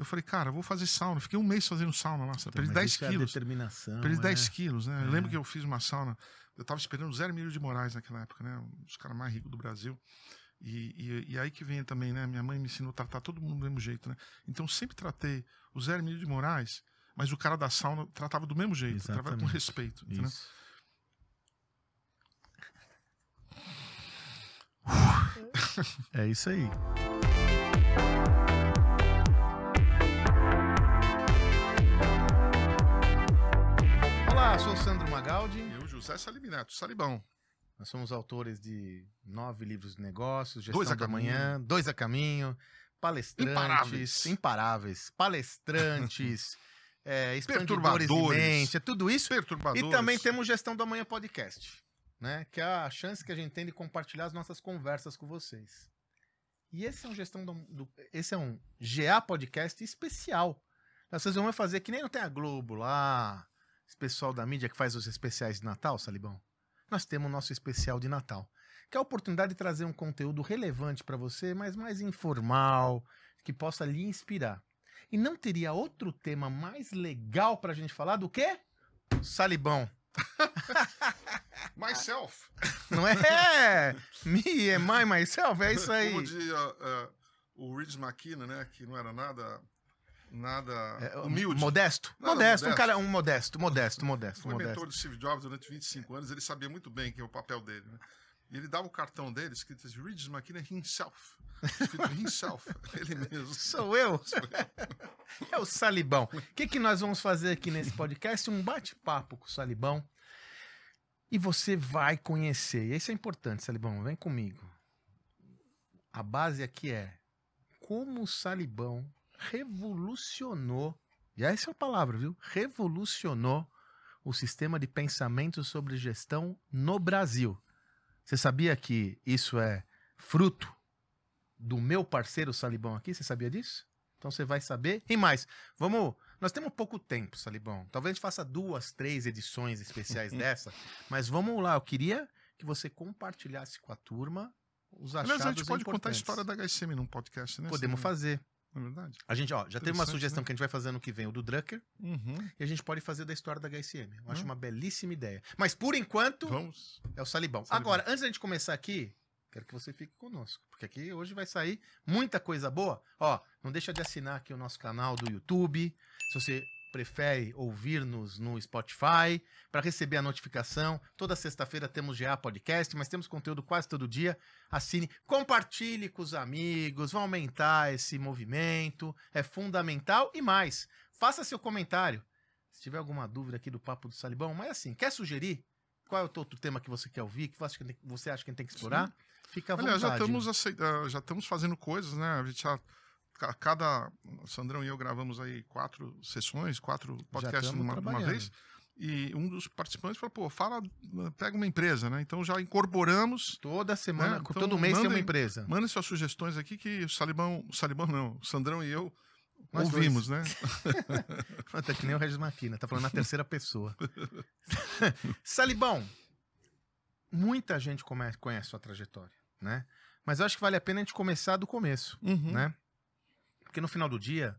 Eu falei, cara, vou fazer sauna. Fiquei um mês fazendo sauna lá, então, perdi 10 é quilos. É determinação. Perdi é? Né? 10 quilos, né? É. Eu lembro que eu fiz uma sauna. Eu tava esperando o Zé Emílio de Moraes naquela época, né? Um dos caras mais ricos do Brasil. E, e, e, aí que vem também, né? Minha mãe me ensinou a tratar todo mundo do mesmo jeito, né? Então sempre tratei o Zé Emílio de Moraes, mas o cara da sauna tratava do mesmo jeito, tratava com respeito. Isso. Entendeu? É isso aí. sou Sandro Magaldi. Eu, José Saliminato, Salibão. Nós somos autores de nove livros de negócios, Gestão dois a da Manhã, Dois a Caminho, palestrantes... Imparáveis. imparáveis palestrantes... é, expandidores perturbadores, mente, é tudo isso. E também temos Gestão da Manhã Podcast, né? Que é a chance que a gente tem de compartilhar as nossas conversas com vocês. E esse é um gestão do, do esse é um GA podcast especial. Vocês vão fazer que nem não tem a Globo lá, esse pessoal da mídia que faz os especiais de Natal, Salibão, nós temos o nosso especial de Natal, que é a oportunidade de trazer um conteúdo relevante para você, mas mais informal, que possa lhe inspirar. E não teria outro tema mais legal para a gente falar do que Salibão. myself. Não é? Me, é my, myself, é isso aí. Como uh, o Reed McKinnon, né, que não era nada Nada é, humilde. Modesto? Nada modesto, modesto, um cara, um modesto, modesto, modesto. Foi modesto. mentor do Steve Jobs durante 25 anos, ele sabia muito bem que é o papel dele, né? E ele dava o cartão dele, escrito assim, Regis McKinnon himself. Escrito himself, ele mesmo. Sou eu? Sou eu. É o Salibão. O que, que nós vamos fazer aqui nesse podcast? Um bate-papo com o Salibão. E você vai conhecer. E isso é importante, Salibão. Vem comigo. A base aqui é como o Salibão revolucionou, e essa é a palavra, viu? Revolucionou o sistema de pensamento sobre gestão no Brasil. Você sabia que isso é fruto do meu parceiro Salibão aqui? Você sabia disso? Então você vai saber. E mais, vamos. Nós temos pouco tempo, Salibão. Talvez a gente faça duas, três edições especiais dessa. Mas vamos lá, eu queria que você compartilhasse com a turma os achados Aliás, a gente pode contar a história da HSM num podcast, né? Podemos fazer. É verdade. A gente, ó, já teve uma sugestão né? que a gente vai fazer no que vem, o do Drucker. Uhum. E a gente pode fazer da história da HSM. Eu uhum. acho ah. uma belíssima ideia. Mas por enquanto, Vamos. é o Salibão. Salibão. Agora, antes da gente começar aqui, quero que você fique conosco, porque aqui hoje vai sair muita coisa boa. Ó, não deixa de assinar aqui o nosso canal do YouTube. Se você prefere ouvir-nos no Spotify, para receber a notificação. Toda sexta-feira temos GA Podcast, mas temos conteúdo quase todo dia. Assine, compartilhe com os amigos, vão aumentar esse movimento, é fundamental. E mais, faça seu comentário. Se tiver alguma dúvida aqui do Papo do Salibão, mas assim, quer sugerir? Qual é o outro tema que você quer ouvir, que você acha que tem que explorar? Sim. Fica à vontade. Olha, já estamos, já estamos fazendo coisas, né? A gente já cada. Sandrão e eu gravamos aí quatro sessões, quatro podcasts numa, uma vez. E um dos participantes falou, pô, fala, pega uma empresa, né? Então já incorporamos. Toda semana, né? então, todo mês mandem, tem uma empresa. manda suas sugestões aqui que o Salibão, o Salibão não, o Sandrão e eu nós Ouvimos, dois. né? Até que nem o Regis Maquina, tá falando na terceira pessoa. Salibão, muita gente conhece sua trajetória, né? Mas eu acho que vale a pena a gente começar do começo, uhum. né? Porque no final do dia,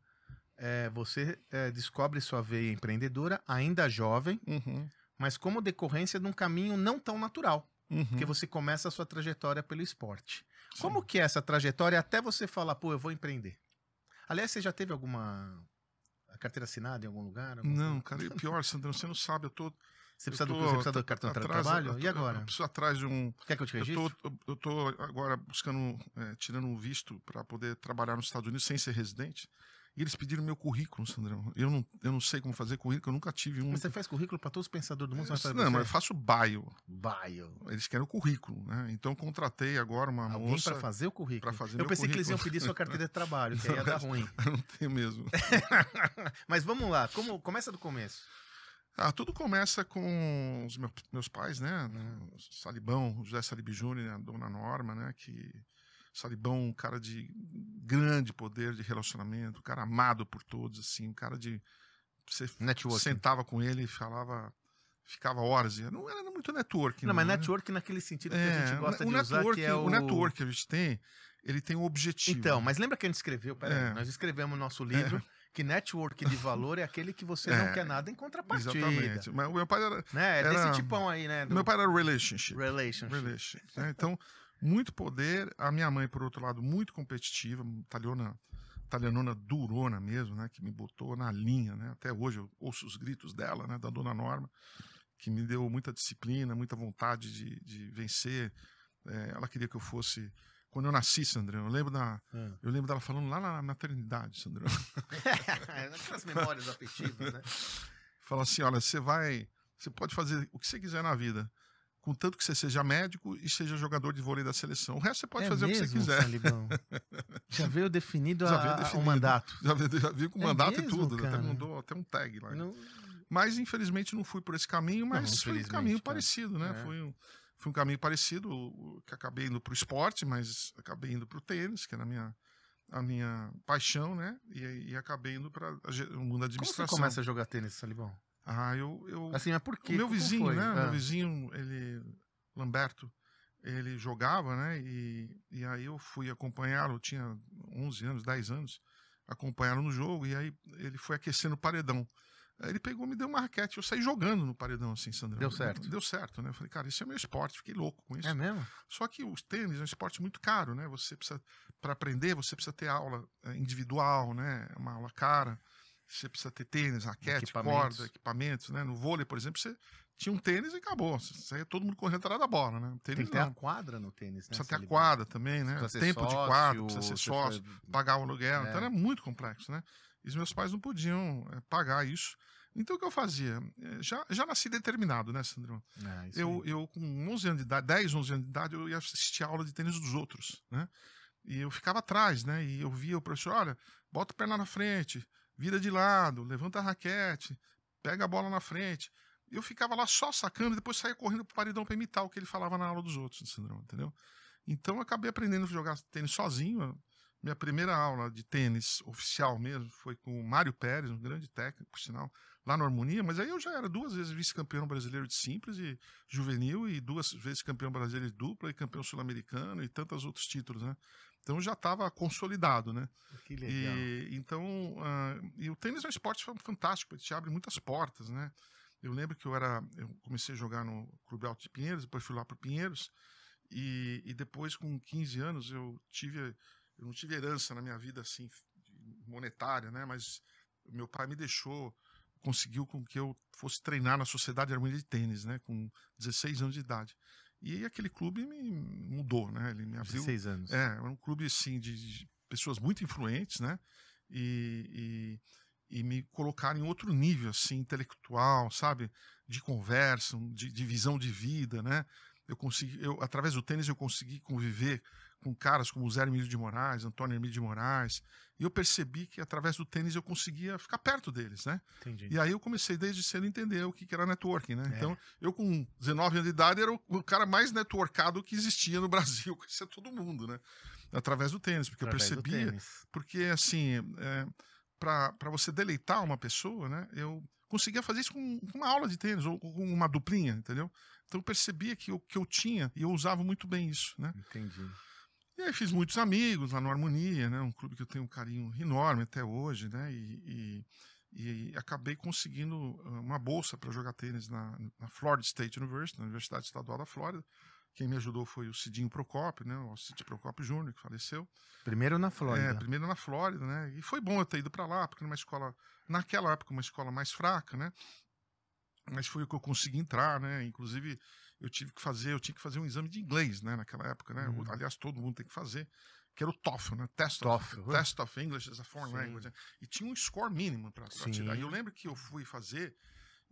é, você é, descobre sua veia empreendedora, ainda jovem, uhum. mas como decorrência de um caminho não tão natural. Uhum. Porque você começa a sua trajetória pelo esporte. Sim. Como que é essa trajetória até você falar, pô, eu vou empreender? Aliás, você já teve alguma carteira assinada em algum lugar? Algum não, cara, o pior, Sandrão, você não sabe, eu tô você precisa, do, você precisa do cartão de trabalho? E agora? Eu preciso atrás de um. Quer que eu te registre? Eu estou agora buscando, é, tirando um visto para poder trabalhar nos Estados Unidos sem ser residente. E eles pediram meu currículo, Sandrão. Eu não, eu não sei como fazer currículo, eu nunca tive um. Mas você faz currículo para todos os pensadores do mundo? Eu, não, mas eu faço bio. Bio. Eles querem o currículo, né? Então contratei agora uma Alguém moça. para fazer o currículo? Para fazer eu pensei currículo. que eles iam pedir sua carteira de trabalho, que aí ia dar ruim. Eu não tenho mesmo. mas vamos lá, como, começa do começo. Ah, tudo começa com os meus, meus pais, né? né Salibão, José Salib Júnior, a dona Norma, né? Que Salibão, um cara de grande poder de relacionamento, um cara amado por todos, assim, um cara de. Você networking. sentava com ele e falava. Ficava horas. Não era muito network. Não, não mas né? network naquele sentido é, que a é, gente gosta o de usar, que é o... o network que a gente tem, ele tem um objetivo. Então, né? mas lembra que a gente escreveu? Peraí, é. nós escrevemos o nosso livro. É que network de valor é aquele que você é, não quer nada em contrapartida. Exatamente. Mas o meu pai era. Né? Era, desse tipão aí, né? Do... Meu pai era relationship. Relationship. relationship né? Então, muito poder. A minha mãe, por outro lado, muito competitiva, italiana, italianona durona mesmo, né? Que me botou na linha, né? Até hoje eu ouço os gritos dela, né? Da dona Norma, que me deu muita disciplina, muita vontade de, de vencer. É, ela queria que eu fosse quando eu nasci, Sandrão. Eu lembro, da, é. eu lembro dela falando lá na maternidade, Sandrão. Aquelas memórias afetivas, né? Falou assim: olha, você vai. Você pode fazer o que você quiser na vida. Contanto que você seja médico e seja jogador de vôlei da seleção. O resto você pode é fazer mesmo, o que você quiser. Salibão. Já veio definido, já veio definido. o mandato. Já veio, já veio com o é mandato mesmo, e tudo. Cara. Até mandou até um tag lá. Né? Não... Mas infelizmente não fui por esse caminho, mas não, foi um caminho cara. parecido, né? É. Foi um foi um caminho parecido, que acabei indo para o esporte, mas acabei indo para o tênis, que era a minha, a minha paixão, né? E, e acabei indo para o mundo da administração. Como você começa a jogar tênis, Salibão? Ah, eu... eu assim, mas por quê? O meu vizinho, né? Ah. Meu vizinho, ele... Lamberto, ele jogava, né? E, e aí eu fui acompanhá-lo, tinha 11 anos, 10 anos, acompanhá-lo no jogo, e aí ele foi aquecendo o paredão. Aí ele pegou me deu uma raquete. Eu saí jogando no paredão, assim, Sandrão. Deu certo. Deu certo, né? Eu falei, cara, isso é meu esporte, fiquei louco com isso. É mesmo? Só que os tênis é um esporte muito caro, né? Você precisa, para aprender, você precisa ter aula é, individual, né? É uma aula cara. Você precisa ter tênis, raquete, equipamentos. corda, equipamentos, né? No vôlei, por exemplo, você tinha um tênis e acabou. Saía todo mundo correndo atrás da bola, né? Tênis, Tem que ter não. a quadra no tênis, né? Precisa ter a quadra também, né? Tempo sócio, de quadra, precisa ser sócio, pagar o aluguel. É. Então né? era muito complexo, né? E os meus pais não podiam é, pagar isso. Então o que eu fazia? Eh, já, já nasci determinado, né, Sandrão? Ah, eu, eu, com 11 anos de idade, 10, 11 anos de idade, eu ia assistir a aula de tênis dos outros, né? E eu ficava atrás, né? E eu via o professor, olha, bota a perna na frente, vira de lado, levanta a raquete, pega a bola na frente. Eu ficava lá só sacando e depois saía correndo pro paredão para imitar o que ele falava na aula dos outros, Sandrão, entendeu? Então eu acabei aprendendo a jogar tênis sozinho, minha primeira aula de tênis oficial mesmo foi com o Mário Pérez, um grande técnico, por sinal, lá na Harmonia, mas aí eu já era duas vezes vice-campeão brasileiro de simples e juvenil, e duas vezes campeão brasileiro de dupla, e campeão sul-americano, e tantos outros títulos, né? Então já estava consolidado, né? Que legal. E, então, uh, e o tênis é um esporte fantástico, ele te abre muitas portas, né? Eu lembro que eu era, eu comecei a jogar no Clube Alto de Pinheiros, depois fui lá para Pinheiros, e, e depois com 15 anos eu tive eu não tive herança na minha vida assim monetária, né? Mas meu pai me deixou, conseguiu com que eu fosse treinar na Sociedade Harmonia de Tênis, né? Com 16 anos de idade. E aquele clube me mudou, né? Ele me abriu. 16 anos. É, era um clube assim de, de pessoas muito influentes, né? e, e e me colocar em outro nível, assim, intelectual, sabe? De conversa, de, de visão de vida, né? eu consegui, eu, através do tênis eu consegui conviver com caras como Zé Hermílio de Moraes, Antônio Hermílio de Moraes, e eu percebi que através do tênis eu conseguia ficar perto deles, né? Entendi. E aí eu comecei desde cedo a entender o que, era networking, né? É. Então, eu com 19 anos de idade era o, o cara mais networkado que existia no Brasil, conhecia todo mundo, né? Através do tênis, porque através eu percebia, porque assim, é, para você deleitar uma pessoa, né? Eu conseguia fazer isso com, uma aula de tênis ou com uma duplinha, entendeu? Então eu percebia que eu, que eu tinha e eu usava muito bem isso, né? Entendi. E aí fiz muitos amigos lá no Harmonia, né? Um clube que eu tenho um carinho enorme até hoje, né? E, e, e acabei conseguindo ah, uma bolsa para jogar tênis na, na, Florida State University, na Universidade Estadual da Flórida. Quem me ajudou foi o Cidinho Procopio, né? O Cid Procopio Júnior, que faleceu. Primeiro na é, Flórida. É, primeiro na Flórida, né? E foi bom eu ter ido para lá, porque numa escola, naquela época, uma escola mais fraca, né? Mas foi o que eu consegui entrar, né? Inclusive, eu tive que fazer, eu tinha que fazer um exame de inglês, né? Naquela época, né? Uhum. Aliás, todo mundo tem que fazer que era o TOEFL, né? Test of, TOEFL. Test of English as a Foreign Sim. Language. Né? E tinha um score mínimo para tirar. E eu lembro que eu fui fazer,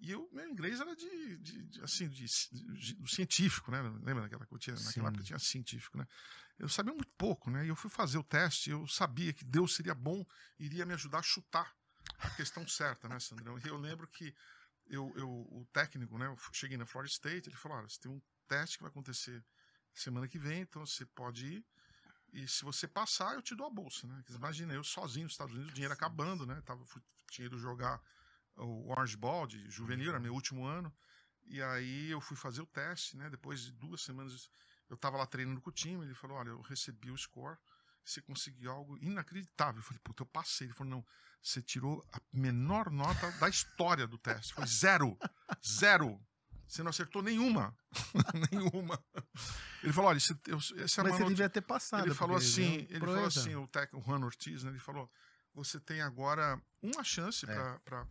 e o meu inglês era de, de, de assim, de, científico, né? Lembra daquela que eu tinha, naquela época tinha científico, né? Eu sabia muito pouco, né? E eu fui fazer o teste, eu sabia que Deus seria bom, iria me ajudar a chutar a questão certa, né, Sandrão? E eu lembro que eu, eu, o técnico, né? Eu cheguei na Florida State, ele falou: olha, você tem um teste que vai acontecer semana que vem, então você pode ir. E se você passar, eu te dou a bolsa, né? imagina, eu sozinho nos Estados Unidos, o dinheiro acabando, né? Tava, fui, tinha ido jogar o Orange Ball de juvenil, era uhum. meu último ano. E aí eu fui fazer o teste, né? Depois de duas semanas eu tava lá treinando com o time, ele falou: "Olha, eu recebi o score, você conseguiu algo inacreditável". Eu falei: "Puta, eu passei". Ele falou: "Não, você tirou a menor nota da história do teste. Foi zero. Zero. Você não acertou nenhuma. nenhuma. Ele falou: olha, esse, esse é Mas você nota... devia ter passado. Ele falou assim: ele, ele falou assim, o, técnico Juan Ortiz, né, ele falou: você tem agora uma chance é. para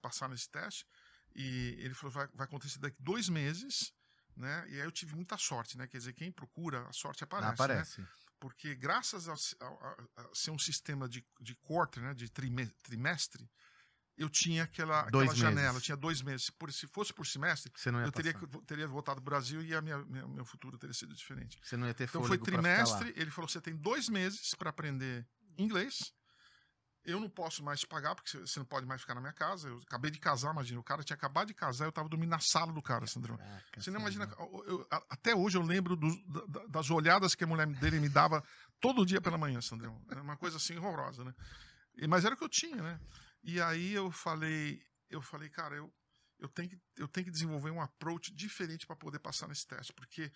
passar nesse teste. E ele falou: vai, vai acontecer daqui dois meses. Né? E aí eu tive muita sorte, né? Quer dizer, quem procura, a sorte aparece. Não né? aparece. Né? Porque graças a, a, a, ser um sistema de, de quarter, né? De trimestre, eu tinha aquela, dois aquela janela, eu tinha dois meses. Por, se fosse por semestre, eu teria, passar. teria voltado o Brasil e a minha, minha, meu futuro teria sido diferente. Você não ia ter Então foi trimestre, ele falou: você tem dois meses para aprender inglês eu não posso mais te pagar, porque você não pode mais ficar na minha casa. Eu acabei de casar, imagina. O cara tinha acabado de casar, eu tava dormindo na sala do cara, Sandrão. Caraca, você não imagina. Eu, eu, até hoje eu lembro do, da, das olhadas que a mulher dele me dava todo dia pela manhã, Sandrão. Era é uma coisa assim horrorosa, né? E, mas era o que eu tinha, né? E aí eu falei, eu falei, cara, eu, eu, tenho, que, eu tenho que desenvolver um approach diferente para poder passar nesse teste, porque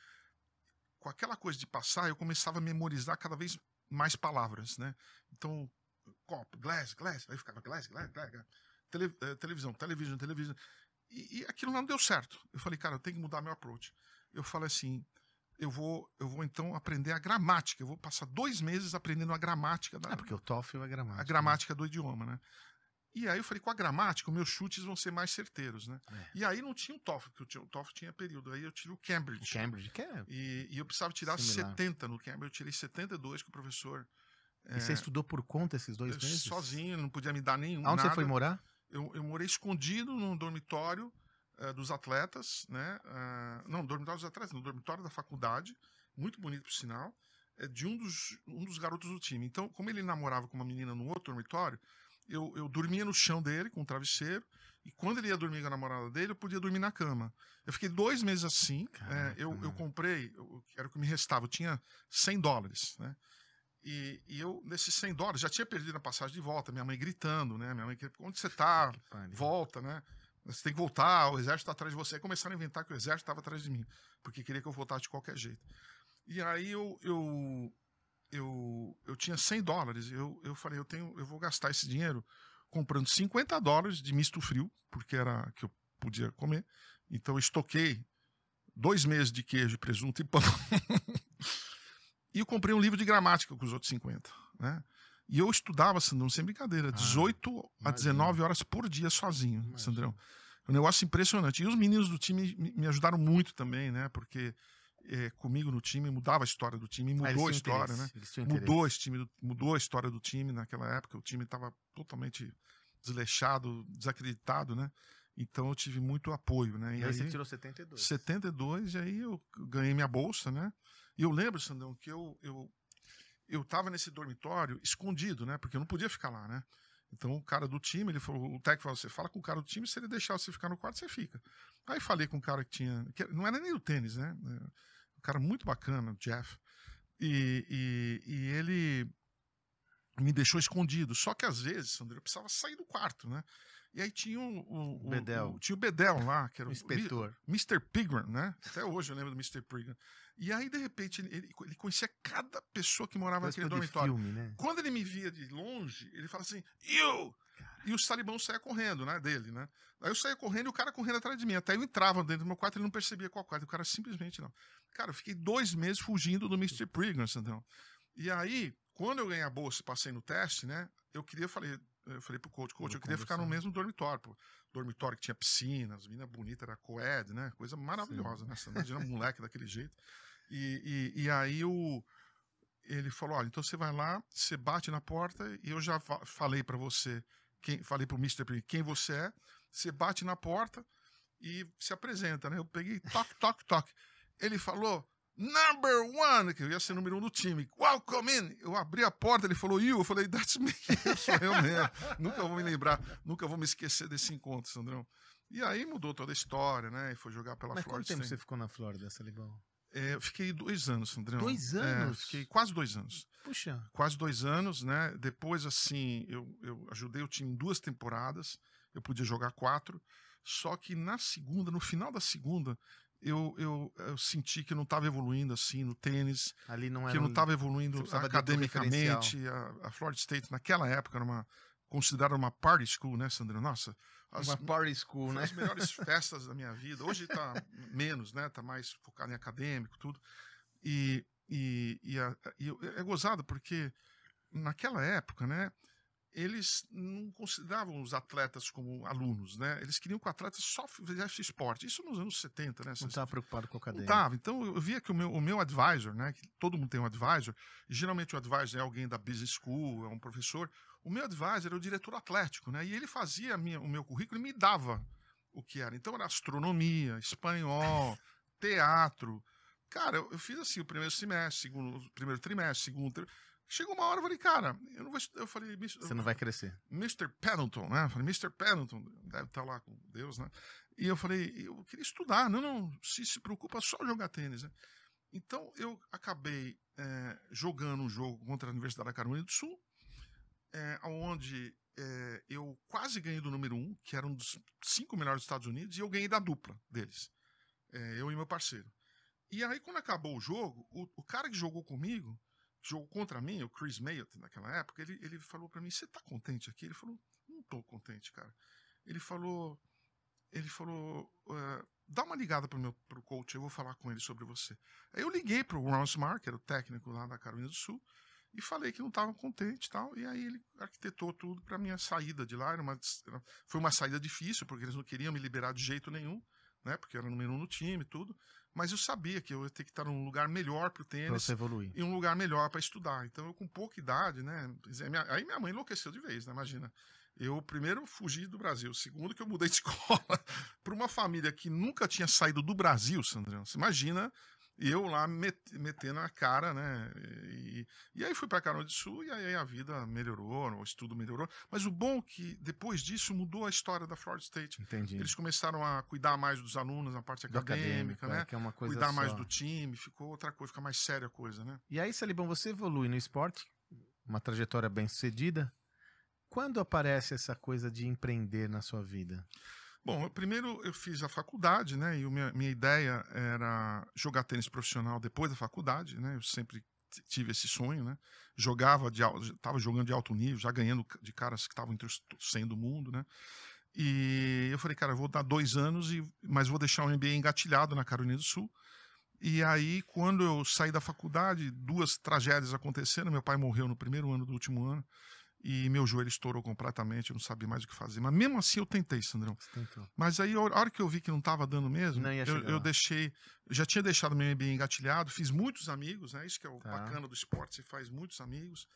com aquela coisa de passar, eu começava a memorizar cada vez mais palavras, né? Então, copo, glass, glass. Aí ficava glass, glass, glass. glass. Tele, eh, televisão, televisão, televisão. E, e aquilo não deu certo. Eu falei, cara, eu tenho que mudar meu approach. Eu falei assim, eu vou, eu vou então aprender a gramática. Eu vou passar dois meses aprendendo a gramática da. É porque o TOEFL é gramática. A né? gramática né? do idioma, né? E aí eu falei, com a gramática, meus chutes vão ser mais certeiros, né? É. E aí não tinha o TOEFL, porque o TOEFL tinha período. Aí eu tive o Cambridge. O Cambridge, que é. E, e eu precisava tirar similar. 70 no Cambridge. Eu tirei 72 com o professor é, e você é. estudou por conta esses dois meses? Sozinho, não podia me dar nenhum. Onde nada. você foi morar? Eu, eu morei escondido num dormitório uh, dos atletas, né? Uh, não, dormitório dos atletas, no dormitório da faculdade, muito bonito por sinal, eh, de um dos, um dos garotos do time. Então, como ele namorava com uma menina no outro dormitório, eu, eu dormia no chão dele com um travesseiro. E quando ele ia dormir com a namorada dele, eu podia dormir na cama. Eu fiquei dois meses assim. é, eu, eu, comprei, eu, era o que me restava, eu tinha 100 dólares, né? E, e, eu, nesses 100 dólares, já tinha perdido a passagem de volta, minha mãe gritando, né? Minha mãe, onde você tá? Volta, né? Você tem que voltar, o exército tá atrás de você. Aí começaram a inventar que o exército estava atrás de mim, porque queria que eu voltasse de qualquer jeito. E aí eu eu, eu, eu tinha 100 dólares, eu, eu falei, eu tenho, eu vou gastar esse dinheiro comprando 50 dólares de misto frio, porque era que eu podia comer. Então eu estoquei dois meses de queijo, presunto e pão. E eu comprei um livro de gramática com os outros 50, né? E eu estudava, Sandrão, sem brincadeira, ah, 18 imagina. a 19 horas por dia sozinho, imagina. Sandrão. É um negócio impressionante. E os meninos do time me ajudaram muito também, né? Porque é, comigo no time mudava a história do time, ah, mudou ah, a história, né? Mudou esse time, mudou a história do time naquela época. O time estava totalmente desleixado, desacreditado, né? Então eu tive muito apoio, né? E, e aí, aí, você tirou 72. 72, e aí eu ganhei minha bolsa, né? E eu lembro, Sandão, que eu, eu, eu tava nesse dormitório escondido, né? Porque eu não podia ficar lá, né? Então o cara do time, ele falou, o técnico falou, você fala com o cara do time, se ele deixar você ficar no quarto, você fica. Aí falei com um cara que tinha, que não era nem do tênis, né? Um cara muito bacana, o Jeff. E, e, e ele me deixou escondido. Só que às vezes, Sandro, eu precisava sair do quarto, né? E aí tinha o, o, Bedel. O, tinha o Bedel lá, que era o, o inspetor. Mr. Pigran, né? Até hoje eu lembro do Mr. Pigran. E aí, de repente, ele, ele conhecia cada pessoa que morava naquele dormitório. Filme, né? Quando ele me via de longe, ele falava assim, eu! E os talibãs saiam correndo, né? Dele, né? Aí eu saía correndo e o cara correndo atrás de mim. Até eu entrava dentro do meu quarto e ele não percebia qual quarto. O cara simplesmente não. Cara, eu fiquei dois meses fugindo do Mr. Pigran, então. E aí, quando eu ganhei a bolsa e passei no teste, né? Eu queria, eu falei, eu falei pro coach, coach, eu, queria ficar no mesmo dormitório. Pô. Dormitório que tinha piscina, as meninas bonitas, era coed, né? Coisa maravilhosa, Sim. né? Você imagina um moleque daquele jeito. E, e, e aí o, ele falou, olha, então você vai lá, você bate na porta e eu já falei para você, quem, falei pro Mr. Pim, quem você é, você bate na porta e se apresenta, né? Eu peguei, toque, toque, toque. Ele falou, number one, que eu ia ser número um do time. Welcome in! Eu abri a porta, ele falou, you. Eu falei, that's me. Eu sou eu mesmo. nunca vou me lembrar, nunca vou me esquecer desse encontro, Sandrão. E aí mudou toda a história, né? E foi jogar pela Mas Quanto tempo você ficou na Flórida, Salibão? É, eu fiquei dois anos, Sandrão. Dois é, anos? É, fiquei quase dois anos. Puxa. Quase dois anos, né? Depois, assim, eu, eu ajudei o time em duas temporadas. Eu podia jogar quatro. Só que na segunda, no final da segunda, eu, eu, eu senti que não estava evoluindo assim no tênis. Ali não Que eu não estava evoluindo academicamente. A, a, Florida State, naquela época, era uma, considerada uma party school, né, Sandra? Nossa. As, uma party school, né? As melhores festas da minha vida. Hoje está menos, né? Está mais focado em acadêmico, tudo. E, e, e, a, e é gozado porque naquela época, né? eles não consideravam os atletas como alunos, né? Eles queriam que o atleta só fizesse esporte. Isso nos anos 70, né? Não estava preocupado com a cadeia. estava. Então eu via que o meu, o meu advisor, né? Que todo mundo tem um advisor. geralmente o advisor é alguém da business school, é um professor. O meu advisor era o diretor atlético, né? E ele fazia minha, o meu currículo e me dava o que era. Então era astronomia, espanhol, teatro. Cara, eu, eu fiz assim o primeiro semestre, segundo, primeiro trimestre, segundo. Trimestre, Chegou uma hora, eu falei, cara, eu não vou estudar. Eu falei, Mr. Você não vai crescer. Mr. Pendleton, né? Eu falei, Mr. Pendleton, deve estar tá lá com Deus, né? E eu falei, eu queria estudar, não, não, se, se preocupa só jogar tênis, né? Então eu acabei é, jogando um jogo contra a Universidade da Carolina do Sul, é, eh, onde é, eh, eu quase ganhei do número um, que era um dos cinco melhores dos Estados Unidos, e eu ganhei da dupla deles, é, eu e meu parceiro. E aí, quando acabou o jogo, o, o cara que jogou comigo jogou contra mim, o Chris Mayo naquela época, ele, ele falou para mim, você tá contente aqui? Ele falou, não tô contente, cara. Ele falou, ele falou, ah, dá uma ligada pro meu pro coach, eu vou falar com ele sobre você. Aí eu liguei pro Ron Smart, que era o técnico lá da Carolina do Sul, e falei que não estava contente e tal. E aí ele arquitetou tudo para minha saída de lá. Era uma, foi uma saída difícil, porque eles não queriam me liberar de jeito nenhum, né? Porque eu era número um no time e tudo mas eu sabia que eu ia ter que estar num lugar melhor para o tênis. E um lugar melhor para estudar. Então, eu com pouca idade, né? Aí minha mãe enlouqueceu de vez, né? Imagina. Eu, primeiro, fugi do Brasil. Segundo, que eu mudei de escola para uma família que nunca tinha saído do Brasil, Sandrão. Você imagina e eu lá met, metendo a cara, né? E, e aí fui para Carolina do Sul e aí a vida melhorou, o estudo melhorou. Mas o bom é que depois disso mudou a história da Florida State. Entendi. Eles começaram a cuidar mais dos alunos na parte acadêmica, acadêmica, é, né? É, que é uma coisa cuidar só. mais do time, ficou outra coisa, fica mais séria a coisa, né? E aí, Salibão, você evolui no esporte, uma trajetória bem sucedida. Quando aparece essa coisa de empreender na sua vida? Bom, eu, primeiro eu fiz a faculdade, né? E minha, minha ideia era jogar tênis profissional depois da faculdade, né? Eu sempre tive esse sonho, né? Jogava de estava jogando de alto nível, já ganhando de caras que estavam entre os 100 do mundo, né? E eu falei, cara, eu vou dar dois anos, e, mas vou deixar o MBA engatilhado na Carolina do Sul. E aí, quando eu saí da faculdade, duas tragédias aconteceram. Meu pai morreu no primeiro ano do último ano e meu joelho estourou completamente, eu não sabia mais o que fazer. Mas mesmo assim eu tentei, Sandrão. Mas aí, a hora que eu vi que não estava dando mesmo, eu, eu, deixei. Já tinha deixado meu MBA engatilhado, fiz muitos amigos, né? Isso que é o tá. bacana do esporte, você faz muitos amigos.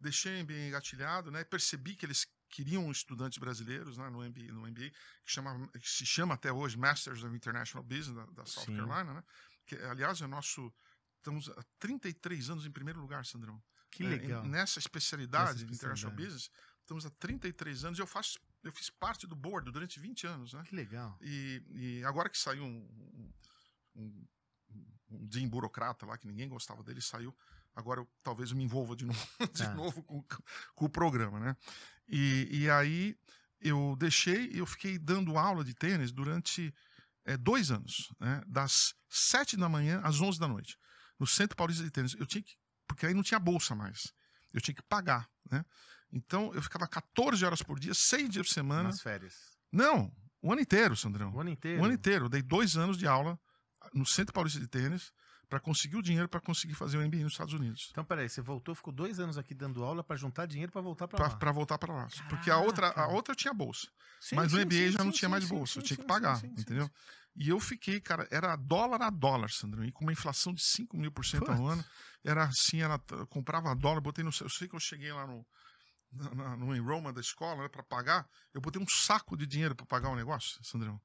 Deixei o MBA engatilhado, né? Percebi que eles queriam estudantes brasileiros né, no, MBA, no MBA que, chama, que se chama até hoje Masters of International Business da, da South Sim. Carolina, né? Que, aliás, é nosso. Estamos há 33 anos em primeiro lugar, Sandrão. Que é, legal. É, nessa especialidade de International Business, estamos há 33 anos e eu faço eu fiz parte do board durante 20 anos, né? Que legal. E, e agora que saiu um, um, um Jim burocrata lá, que ninguém gostava dele, saiu. Agora eu, talvez eu me envolva de novo, de ah. novo com, com, o programa, né? E, e aí eu deixei eu fiquei dando aula de tênis durante é, dois anos, né? Das 7 da manhã às 11 da noite, no Centro Paulista de Tênis. Eu tinha que porque aí não tinha bolsa mais. Eu tinha que pagar, né? Então eu ficava 14 horas por dia, 6 dias por semana. Nas férias. Não, o ano inteiro, Sandrão. O ano inteiro. O ano inteiro. Eu dei dois anos de aula no Centro Paulista de Tênis para conseguir o dinheiro para conseguir fazer o MBA nos Estados Unidos. Então, peraí, você voltou, ficou dois anos aqui dando aula para juntar dinheiro para voltar para lá? Para voltar para lá. Caraca. Porque a outra, a outra tinha bolsa. Sim, mas sim, o MBA sim, já não tinha mais bolsa, eu tinha que pagar, entendeu? E eu fiquei, cara, era dólar a dólar, Sandrão, e com uma inflação de 5 mil por cento ao ano. Era assim, era, comprava dólar, botei no. Eu sei que eu cheguei lá no, no enrollment da escola né, para pagar, eu botei um saco de dinheiro para pagar o negócio, Sandrão.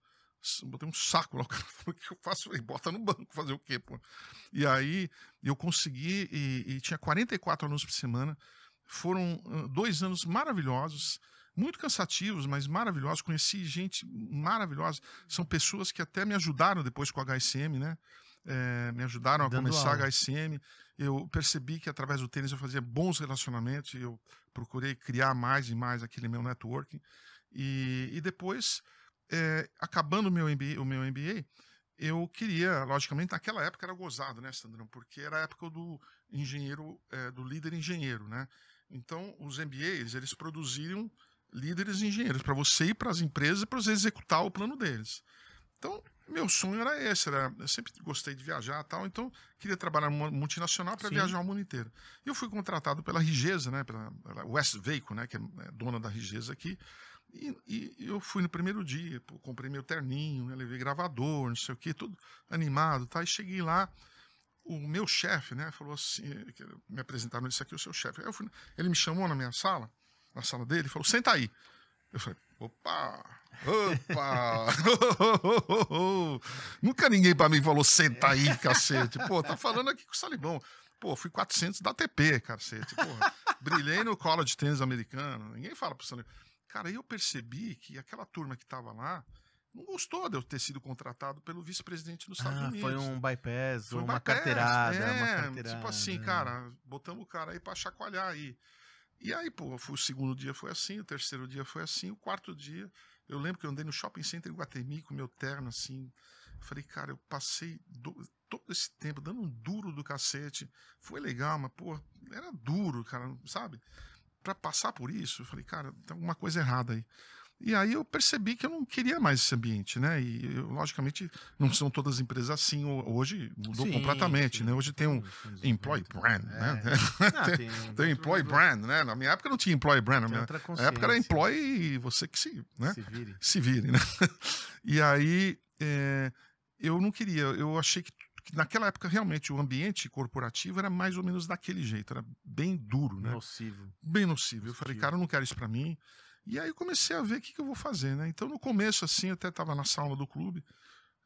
Botei um saco lá, o cara falou: o que eu faço? e bota no banco, fazer o quê, pô? E aí eu consegui, e, e tinha 44 alunos por semana. Foram dois anos maravilhosos muito cansativos, mas maravilhosos. Conheci gente maravilhosa. São pessoas que até me ajudaram depois com a HSM, né? É, me ajudaram a Dando começar a HSM. Eu percebi que através do tênis eu fazia bons relacionamentos. Eu procurei criar mais e mais aquele meu networking. E, e depois, é, acabando meu MBA, o meu MBA, eu queria, logicamente, naquela época era gozado, né, Sandrão? Porque era a época do engenheiro, é, do líder engenheiro, né? Então, os MBAs, eles produziam líderes e engenheiros, para você ir para as empresas e para você executar o plano deles. Então, meu sonho era esse, era, eu sempre gostei de viajar tal, então queria trabalhar numa multinacional para viajar o mundo inteiro. E eu fui contratado pela Rigeza, né, pela, pela West Veico, né, que é, é dona da Rigeza aqui, e, e, eu fui no primeiro dia, pô, comprei meu terninho, né, levei gravador, não sei o que, tudo animado, tá, e cheguei lá, o meu chefe, né, falou assim, me apresentaram, isso aqui é o seu chefe. Ele me chamou na minha sala, na sala dele e falou: senta aí. Eu falei: opa, opa, nunca ninguém para mim falou: senta aí, cacete. Pô, tá falando aqui com o Salibão. Pô, fui 400 da ATP, cacete. Porra, brilhei no colo de tênis americano. Ninguém fala pro Salibão. Cara, aí eu percebi que aquela turma que tava lá não gostou de eu ter sido contratado pelo vice-presidente dos Estados ah, Unidos. Foi um bypass, foi um uma bypass, carteirada, é, uma tipo carteirada. Tipo assim, cara, botamos o cara aí para chacoalhar aí. E aí, pô, o segundo dia foi assim, o terceiro dia foi assim, o quarto dia, eu lembro que eu andei no shopping center em Guatemi com meu terno assim. Falei, cara, eu passei do, todo esse tempo dando um duro do cacete. Foi legal, mas, pô, era duro, cara, sabe? Pra passar por isso, eu falei, cara, tem alguma coisa errada aí. E aí eu percebi que eu não queria mais esse ambiente, né? E eu, logicamente não são todas as empresas assim. Hoje mudou sim, completamente, sim, né? Hoje tem um employee brand, né? Não, é. ah, tem, tem, employee brand, brand, né? Na minha época não tinha employee brand, na minha época era employee e você que se, né? Se vire, se vire né? E aí é, eu não queria, eu achei que naquela época realmente o ambiente corporativo era mais ou menos daquele jeito, era bem duro, né? Nocivo. Bem nocivo. nocivo. Eu falei, cara, eu não quero isso para mim. E aí comecei a ver o que, que eu vou fazer, né? Então no começo, assim, eu até estava na sala do clube,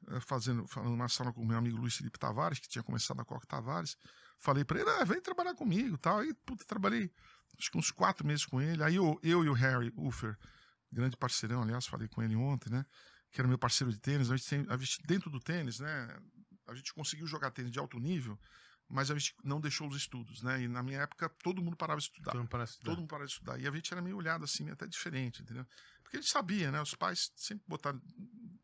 eh, fazendo, falando na sala com meu amigo Luiz Felipe Tavares, que tinha começado a Coque Tavares. Falei para ele, ah, vem trabalhar comigo tal. Aí, puta, trabalhei acho que uns quatro meses com ele. Aí eu, eu e o Harry Ufer, grande parceirão, aliás, falei com ele ontem, né? Que era meu parceiro de tênis. A gente tem, a gente, dentro do tênis, né? A gente conseguiu jogar tênis de alto nível mas a gente não deixou os estudos, né? E na minha época todo mundo parava de estudar. Todo mundo parava de estudar. Todo mundo parava de estudar. E a gente era meio olhado assim, até diferente, entendeu? Porque a gente sabia, né? Os pais sempre botaram,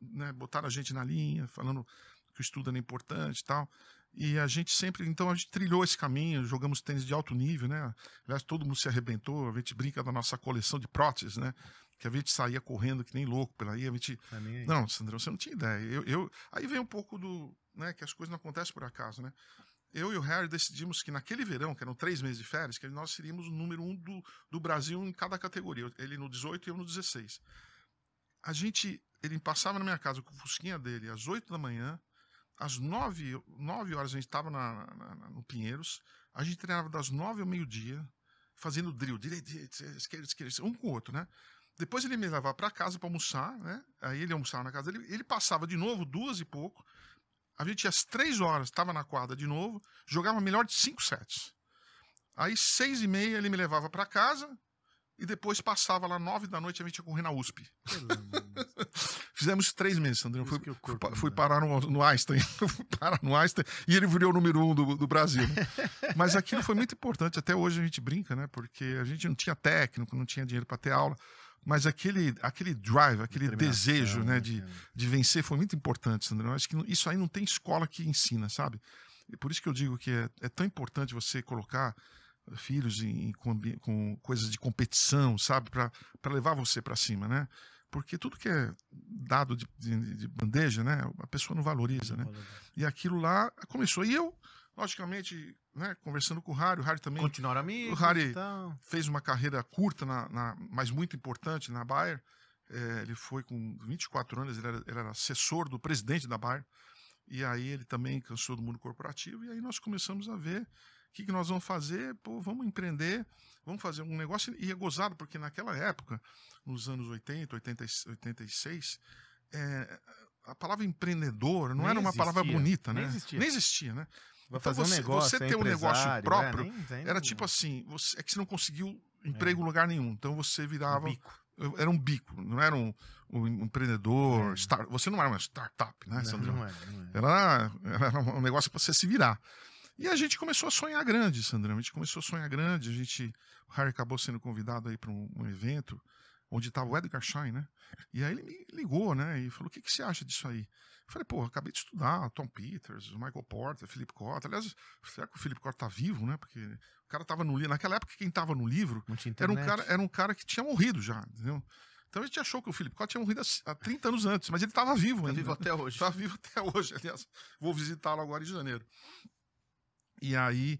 né? botaram a gente na linha, falando que o estudo era importante e tal. E a gente sempre, então a gente trilhou esse caminho, jogamos tênis de alto nível, né? Aliás, todo mundo se arrebentou, a gente brinca da nossa coleção de próteses, né? Que a gente saía correndo que nem louco pela aí, a gente... Tá não, Sandrão, você não tinha ideia. Eu, eu... Aí vem um pouco do, né, que as coisas não acontecem por acaso, né? eu e o Harry decidimos que naquele verão, que eram três meses de férias, que nós seríamos o número um do, do Brasil em cada categoria. Ele no 18 e eu no 16. A gente, ele passava na minha casa com o fusquinha dele às 8 da manhã, às 9, 9 horas a gente estava no Pinheiros, a gente treinava das 9 ao meio-dia, fazendo drill, direito, esquerda, esquerda, um com o outro, né? Depois ele me levava para casa para almoçar, né? Aí ele almoçava na casa dele, ele passava de novo duas e pouco, a gente tinha às três horas, estava na quadra de novo, jogava melhor de cinco sets. Aí, seis e meia, ele me levava para casa e depois passava lá nove da noite a gente ia correr na USP. Fizemos três meses, Sandrinho. Fui, é fui parar no, no Einstein. parar no Einstein e ele virou o número um do, do Brasil. Mas aquilo foi muito importante. Até hoje a gente brinca, né? Porque a gente não tinha técnico, não tinha dinheiro para ter aula mas aquele, aquele drive, aquele desejo né, de, é. de vencer foi muito importante, Sandro. Eu acho que isso aí não tem escola que ensina, sabe? E por isso que eu digo que é, é tão importante você colocar filhos em, com, com coisas de competição, sabe? Para levar você para cima, né? Porque tudo que é dado de, de, de, bandeja, né? A pessoa não valoriza, né? E aquilo lá começou. E eu, logicamente, né, conversando com o Harry, o Harry também... Continuaram amigos O Harry então. fez uma carreira curta, na, na, mas muito importante, na Bayer. É, ele foi com 24 anos, ele era, ele era, assessor do presidente da Bayer. E aí ele também cansou do mundo corporativo. E aí nós começamos a ver o que, que nós vamos fazer, pô, vamos empreender, vamos fazer um negócio. E é gozado, porque naquela época, nos anos 80, 80 86, é, a palavra empreendedor não Nem era uma existia. palavra bonita, né? Nem existia. Nem existia, né? Vai então fazer então, você, é um negócio, você ter um negócio né? próprio, é, nem, nem, era tipo assim, você, é que você não conseguiu é. emprego em lugar nenhum. Então você virava. Um era um bico, não era um, um empreendedor. É. Start, você não era uma startup, né, Sandra? não, era, não era. Era, era um negócio para você se virar. E a gente começou a sonhar grande, Sandrão. A gente começou a sonhar grande. A gente, o Harry acabou sendo convidado aí para um, um, evento onde estava o Edgar Schein, né? E aí ele me ligou, né? E falou: o que, que você acha disso aí? falei, pô, acabei de estudar Tom Peters, Michael Porter, Philip Kotler. Aliás, será que o Philip Kotler tá vivo, né? Porque o cara tava no livro. Naquela época, quem tava no livro era um, cara, era um cara que tinha morrido já, entendeu? Então a gente achou que o Philip Kotler tinha morrido há 30 anos antes, mas ele estava vivo tá ainda. Tá vivo até hoje. Tá vivo até hoje, aliás. Vou visitá-lo agora em janeiro. E aí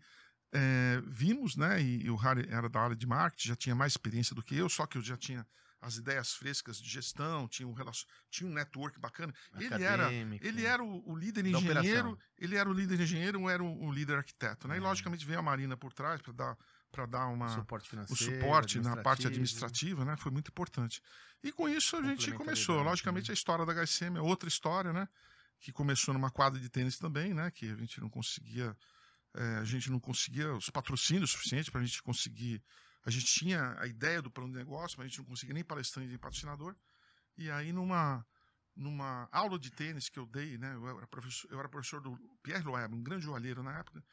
é, vimos, né? E, e o Harry era da área de marketing, já tinha mais experiência do que eu, só que eu já tinha as ideias frescas de gestão, tinha um, relacion... tinha um network bacana. Ele era, ele era o, o líder engenheiro, ele era o líder engenheiro, era o, o líder arquiteto. Né? É. E logicamente veio a Marina por trás para dar para dar uma suporte o suporte na parte administrativa, né? Foi muito importante. E com isso a gente começou. Logicamente né? a história da HSM é outra história, né? Que começou numa quadra de tênis também, né? Que a gente não conseguia é, a gente não conseguia os patrocínios suficientes para a gente conseguir a gente tinha a ideia do plano de negócio, mas a gente não conseguia nem palestrante nem patrocinador. E aí, numa, numa aula de tênis que eu dei, né, eu, era professor, eu era professor do Pierre Loeb, um grande joalheiro na época,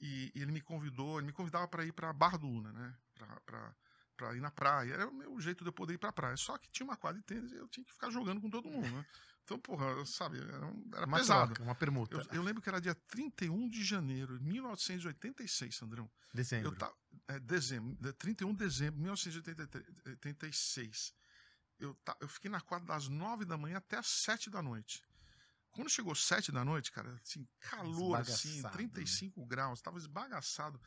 e, e ele me convidou, ele me convidava para ir para a Barra do Una, né, para para ir na praia. Era o meu jeito de eu poder ir para praia. Só que tinha uma quadra de tênis e eu tinha que ficar jogando com todo mundo, né? Então, porra, sabe, era, era uma pesado. Troca, uma permuta. Eu, eu, lembro que era dia 31 de janeiro de 1986, Sandrão. Dezembro. Eu ta, é, dezembro. 31 de dezembro de 1986. Eu, ta, eu fiquei na quadra das 9 da manhã até as 7 da noite. Quando chegou 7 da noite, cara, assim, calor, assim, 35 né? graus, tava esbagaçado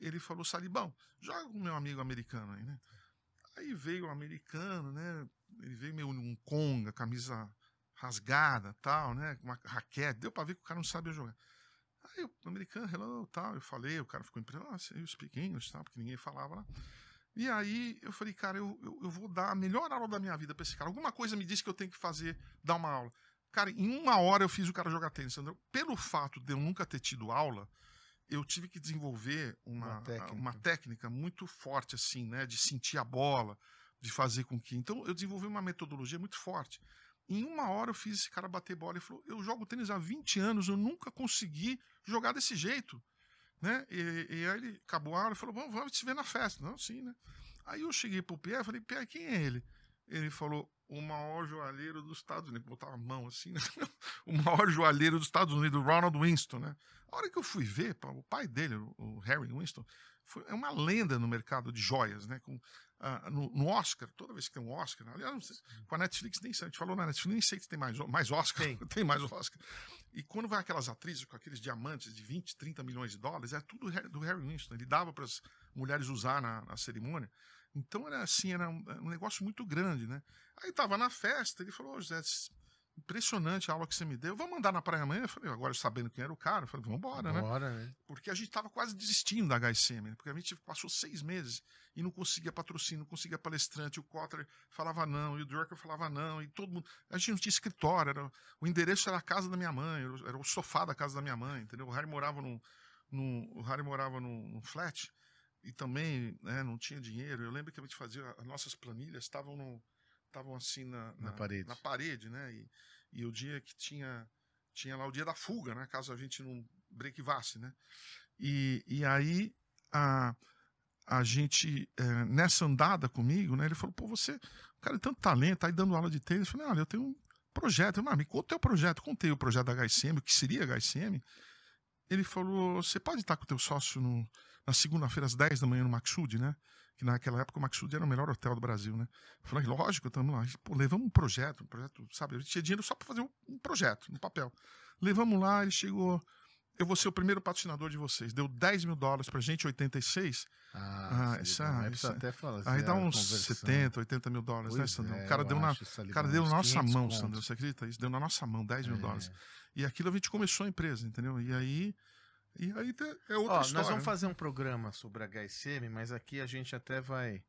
ele falou: Salibão, joga com meu amigo americano aí, né? Aí veio o um americano, né? Ele veio meio um conga, camisa rasgada, tal, né? Uma raquete, deu para ver que o cara não sabia jogar. Aí o americano, hello, tal, eu falei, o cara ficou impressionado, ah, eu speak English, tal, porque ninguém falava lá. E aí eu falei, cara, eu, eu, eu vou dar a melhor aula da minha vida para esse cara. Alguma coisa me disse que eu tenho que fazer, dar uma aula. Cara, em uma hora eu fiz o cara jogar tênis. Pelo fato de eu nunca ter tido aula, eu tive que desenvolver uma, uma, técnica. uma técnica muito forte, assim, né? De sentir a bola, de fazer com que. Então, eu desenvolvi uma metodologia muito forte. Em uma hora eu fiz esse cara bater bola e falou: Eu jogo tênis há 20 anos, eu nunca consegui jogar desse jeito. Né? E, e aí ele acabou a aula e falou: Vamos, vamos te ver na festa. Não, sim, né? Aí eu cheguei pro Pierre e falei: Pierre, quem é ele? Ele falou: o maior joalheiro dos Estados Unidos. Botar a mão assim, né? o maior joalheiro dos Estados Unidos, Ronald Winston, né? A hora que eu fui ver, o pai dele, o Harry Winston, foi, é uma lenda no mercado de joias, né? Com, uh, no, no, Oscar, toda vez que tem um Oscar, né? aliás, sei, com a Netflix, nem sei, a gente falou na Netflix, nem sei se tem mais, mais Oscar, tem. tem mais Oscar. E quando vai aquelas atrizes com aqueles diamantes de 20, 30 milhões de dólares, é tudo do Harry Winston, ele dava para as mulheres usar na, na cerimônia. Então era assim, era um, é um negócio muito grande, né? Aí tava na festa, ele falou, oh, José, impressionante a aula que você me deu. Vamos andar na praia amanhã? Eu falei, agora sabendo quem era o cara, eu falei, vamos embora, né? Bora, né? Porque a gente tava quase desistindo da HSM, né? porque a gente passou seis meses e não conseguia patrocínio, não conseguia palestrante, o Kotler falava não, e o Drucker falava não, e todo mundo. A gente não tinha escritório, era... o endereço era a casa da minha mãe, era o sofá da casa da minha mãe, entendeu? O Harry morava num. num... O Harry morava num flat e também né, não tinha dinheiro. Eu lembro que a gente fazia, as nossas planilhas estavam estavam assim na, na, na, parede, na parede né? E, e, o dia que tinha tinha lá o dia da fuga, né? Caso a gente não brequivasse, né? E, e aí a, a gente é, nessa andada comigo, né? Ele falou: "Pô, você, cara, tem tanto talento, tá aí dando aula de tênis". Eu falei: "Olha, eu tenho um projeto". Eu, ah, me conta o teu projeto. Contei o projeto da HSM, o que seria a HSM. Ele falou: "Você pode estar com o teu sócio no na segunda-feira, às 10 da manhã, no Maxud, né? Que naquela época o Maxud era o melhor hotel do Brasil, né? Eu falei, ah, lógico, estamos lá. Pô, levamos um projeto, um projeto, sabe? Ele tinha dinheiro só para fazer um projeto, no um papel. Levamos lá, ele chegou. Eu vou ser o primeiro patrocinador de vocês. Deu 10 mil dólares pra gente, 86. Ah, ah essa, não, ah, essa, até falar, Aí dá uns 70, 80 mil dólares, pois né, Sandrão? É, o cara deu, na, cara deu na nossa mão, contos. Sandrão. Você acredita? Isso deu na nossa mão, 10 mil é. dólares. E aquilo a gente começou a empresa, entendeu? E aí e aí é outra Ó, história. Nós vamos né? fazer um programa sobre HSM, mas aqui a gente até vai.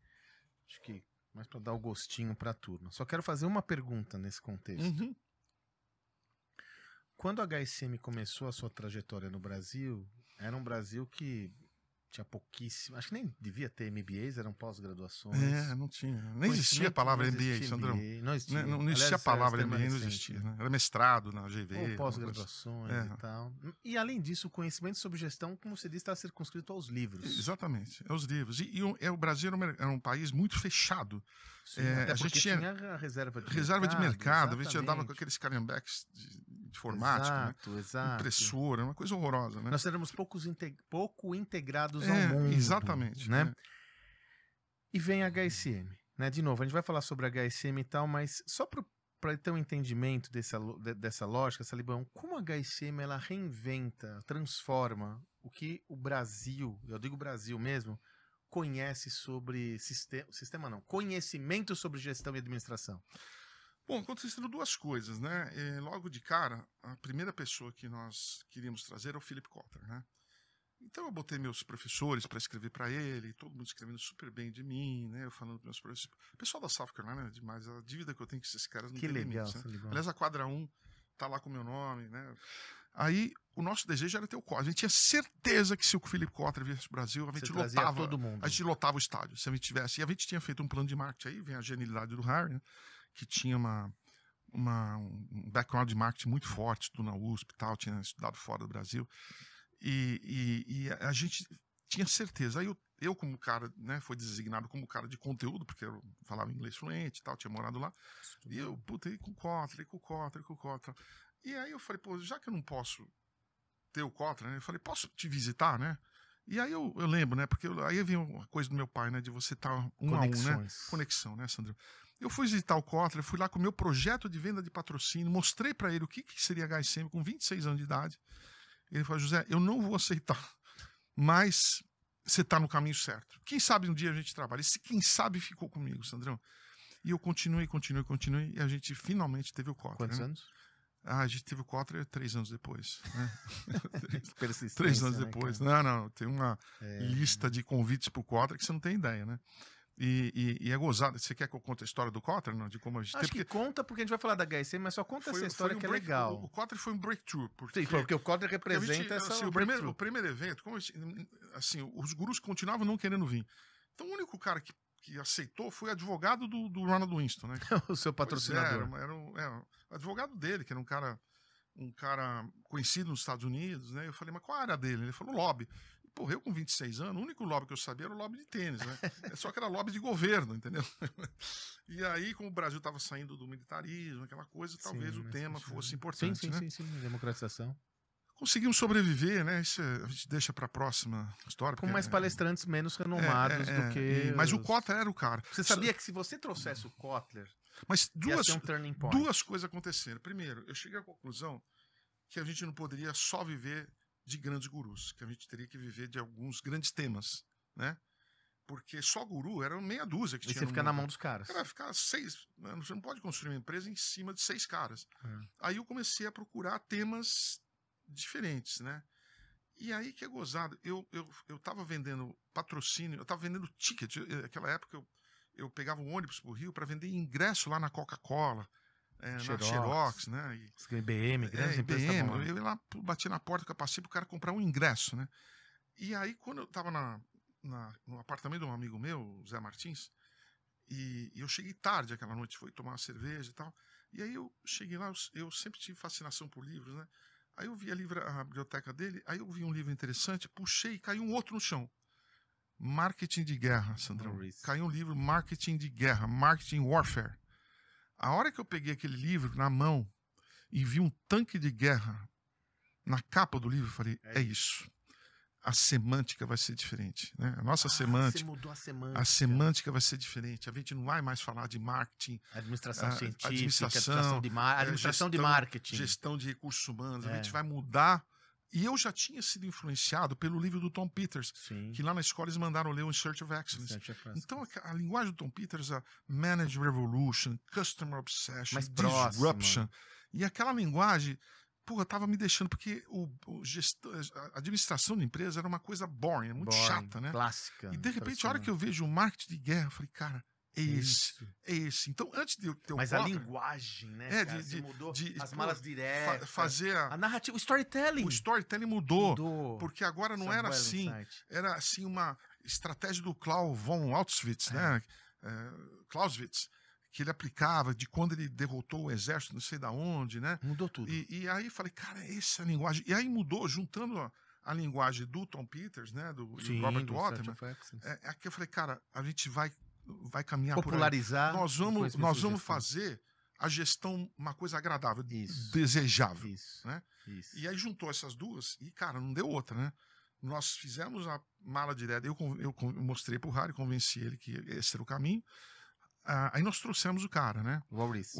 Acho que mais para dar o gostinho para a turma. Só quero fazer uma pergunta nesse contexto. Uhum. Quando a HSM começou a sua trajetória no Brasil, era um Brasil que tinha pouquíssimo. Acho que nem devia ter MBAs, eram pós-graduações. É, não tinha. Nem existia a palavra não MBA, Sandrão. Não existia, né, não, não existia Aliás, a palavra MBA, recente. não existia. Né? Era mestrado na GV. Ou pós-graduações assim. é. e tal. E além disso, o conhecimento sobre gestão, como você disse, está circunscrito aos livros. Exatamente, aos livros. E, e o, é, o Brasil era um, país muito fechado. Sim, é, a gente tinha, tinha a reserva de reserva mercado. De mercado a gente andava com aqueles carambeques de informática, né? exato, né? exato. impressora, uma coisa horrorosa, né? Nós seremos poucos integ pouco integrados é, ao mundo. Exatamente. Né? né? E vem a HSM. Né? De novo, a gente vai falar sobre a HSM e tal, mas só para ter um entendimento dessa, dessa lógica, Salibão, como a HSM ela reinventa, transforma o que o Brasil, eu digo Brasil mesmo, conhece sobre sistema, sistema não, conhecimento sobre gestão e administração. Bom, aconteceram duas coisas, né? Eh, logo de cara, a primeira pessoa que nós queríamos trazer era é o Philip Kotler, né? Então eu botei meus professores para escrever para ele, todo mundo escrevendo super bem de mim, né? Eu falando para meus professores. O pessoal da South Carolina é demais, a dívida que eu tenho com esses caras não que tem legal, limites, né? legal. Aliás, a quadra 1 tá lá com o meu nome, né? Aí o nosso desejo era ter o Kotler. A gente tinha certeza que se o Philip Cotter viesse para o Brasil, a gente lotava todo mundo. A gente lotava o estádio. Se a gente tivesse, e a gente tinha feito um plano de marketing aí, vem a genialidade do Harry, né? que tinha uma, uma, um background de marketing muito forte, estudou na USP e tal, tinha estudado fora do Brasil. E, e, e a gente tinha certeza. Aí eu, eu como cara, né, foi designado como cara de conteúdo, porque eu falava inglês fluente e tal, tinha morado lá. E eu, puta, e com o Cotra, e com o Cotra, e com o Cotra. E aí eu falei, pô, já que eu não posso ter o Cotra, né, eu falei, posso te visitar, né? E aí eu, eu lembro, né? Porque eu, aí vem uma coisa do meu pai, né? De você estar tá um Conexões. a um, né? Conexão, né, Sandro? Eu fui visitar o Kotler, fui lá com o meu projeto de venda de patrocínio, mostrei para ele o que, que seria HSM com 26 anos de idade. Ele falou, José, eu não vou aceitar, mas você está no caminho certo. Quem sabe um dia a gente trabalha. Esse quem sabe ficou comigo, Sandrão. E eu continuei, continuei, continuei, e a gente finalmente teve o Kotler. Quantos né? anos? Ah, a gente teve o Cotter três anos depois. Né? três anos né, depois. não, não, tem uma é... lista de convites para o Kotler que você não tem ideia, né? E, e, e, é gozado. Você quer que eu conte a história do Cotter, Não, de como a gente Acho que conta, porque a gente vai falar da HSM, mas só conta foi, essa história um que é break, é legal. O, Cotter foi um breakthrough. Porque, Sim, porque o Cotter representa gente, essa. Assim, o, primeiro, o primeiro evento, como, assim, os gurus continuavam não querendo vir. Então o único cara que, que aceitou foi advogado do, do Ronald Winston, né? o seu é, patrocinador. Pois era, era, era é, advogado dele, que era um cara um cara conhecido nos Estados Unidos, né? Eu falei, mas qual a área dele? Ele falou lobby. E, porra, eu com 26 anos, o único lobby que eu sabia era o lobby de tênis, né? É só que era lobby de governo, entendeu? e aí, como o Brasil estava saindo do militarismo, aquela coisa, sim, talvez o tema sim. fosse importante. Sim, sim, né? sim, sim, democratização. Conseguimos sobreviver, né? Isso é, a gente deixa para a próxima história. Com mais é, palestrantes menos renomados é, é, do é. que. E, mas os... o Kotler era o cara. Você sabia que se você trouxesse o Kotler mas duas, é um duas coisas aconteceram. Primeiro, eu cheguei à conclusão que a gente não poderia só viver de grandes gurus, que a gente teria que viver de alguns grandes temas, né? Porque só guru era meia dúzia que e tinha. Você ficar na mão dos caras. ficar seis. Né, você não pode construir uma empresa em cima de seis caras. É. Aí eu comecei a procurar temas diferentes, né? E aí que é gozado. Eu, eu, eu tava vendendo patrocínio, eu tava vendendo ticket. Naquela época eu eu pegava um ônibus pro Rio para vender ingresso lá na Coca-Cola, é, na Xerox, né? E, IBM, é, grandes é, IBM, tá eu ia lá, batia na porta, capacete, o cara comprar um ingresso, né? E aí, quando eu tava na, na, no apartamento de um amigo meu, Zé Martins, e, e, eu cheguei tarde aquela noite, foi tomar uma cerveja e tal, e aí eu cheguei lá, eu, eu sempre tive fascinação por livros, né? Aí eu vi a, livra, a biblioteca dele, aí eu vi um livro interessante, puxei e caiu um outro no chão. Marketing de guerra, Sandrão. Caiu um livro, Marketing de guerra, Marketing Warfare. A hora que eu peguei aquele livro na mão e vi um tanque de guerra na capa do livro, eu falei: é, é isso. A semântica vai ser diferente. Né? A nossa ah, semântica. Você mudou a semântica. A semântica vai ser diferente. A gente não vai mais falar de marketing. Administração a, ah, científica, administração, administração de, mar é, administração gestão, de marketing. Gestão de recursos humanos. É. A gente vai mudar e eu já tinha sido influenciado pelo livro do Tom Peters, Sim. que lá na escola eles mandaram ler o In Search of Excellence. então a, a, linguagem do Tom Peters, a Manage Revolution, Customer Obsession, Mais Disruption, próxima. e aquela linguagem, porra, tava me deixando, porque o, o a administração de empresa era uma coisa boring, muito boring, chata, né? Clássica. E de repente, a hora que eu vejo o marketing de guerra, eu falei, cara, é, é isso. é Então, antes de eu ter Mas o Mas a linguagem, né? É, cara, de, de, mudou de, as malas diretas. Fa fazer a, a, narrativa, o storytelling. O storytelling mudou, mudou. porque agora não Samuel é era assim. Insight. Era assim uma estratégia do Klaus von Auschwitz, é. né? É, Clausewitz, que ele aplicava de quando ele derrotou o exército, não sei da onde, né? Mudou tudo. E, e aí falei, cara, essa é a linguagem. E aí mudou, juntando a, a linguagem do Tom Peters, né? Do, Sim, do Robert Waterman. É, aqui é eu falei, cara, a gente vai vai caminhar popularizar. Nós vamos, nós vamos fazer a gestão uma coisa agradável, Isso. desejável, Isso. né? Isso. E aí juntou essas duas e cara, não deu outra, né? Nós fizemos a mala direta. Eu, eu mostrei para o Harry, convenci ele que esse era o caminho. Ah, aí nós trouxemos o cara, né? O Auris.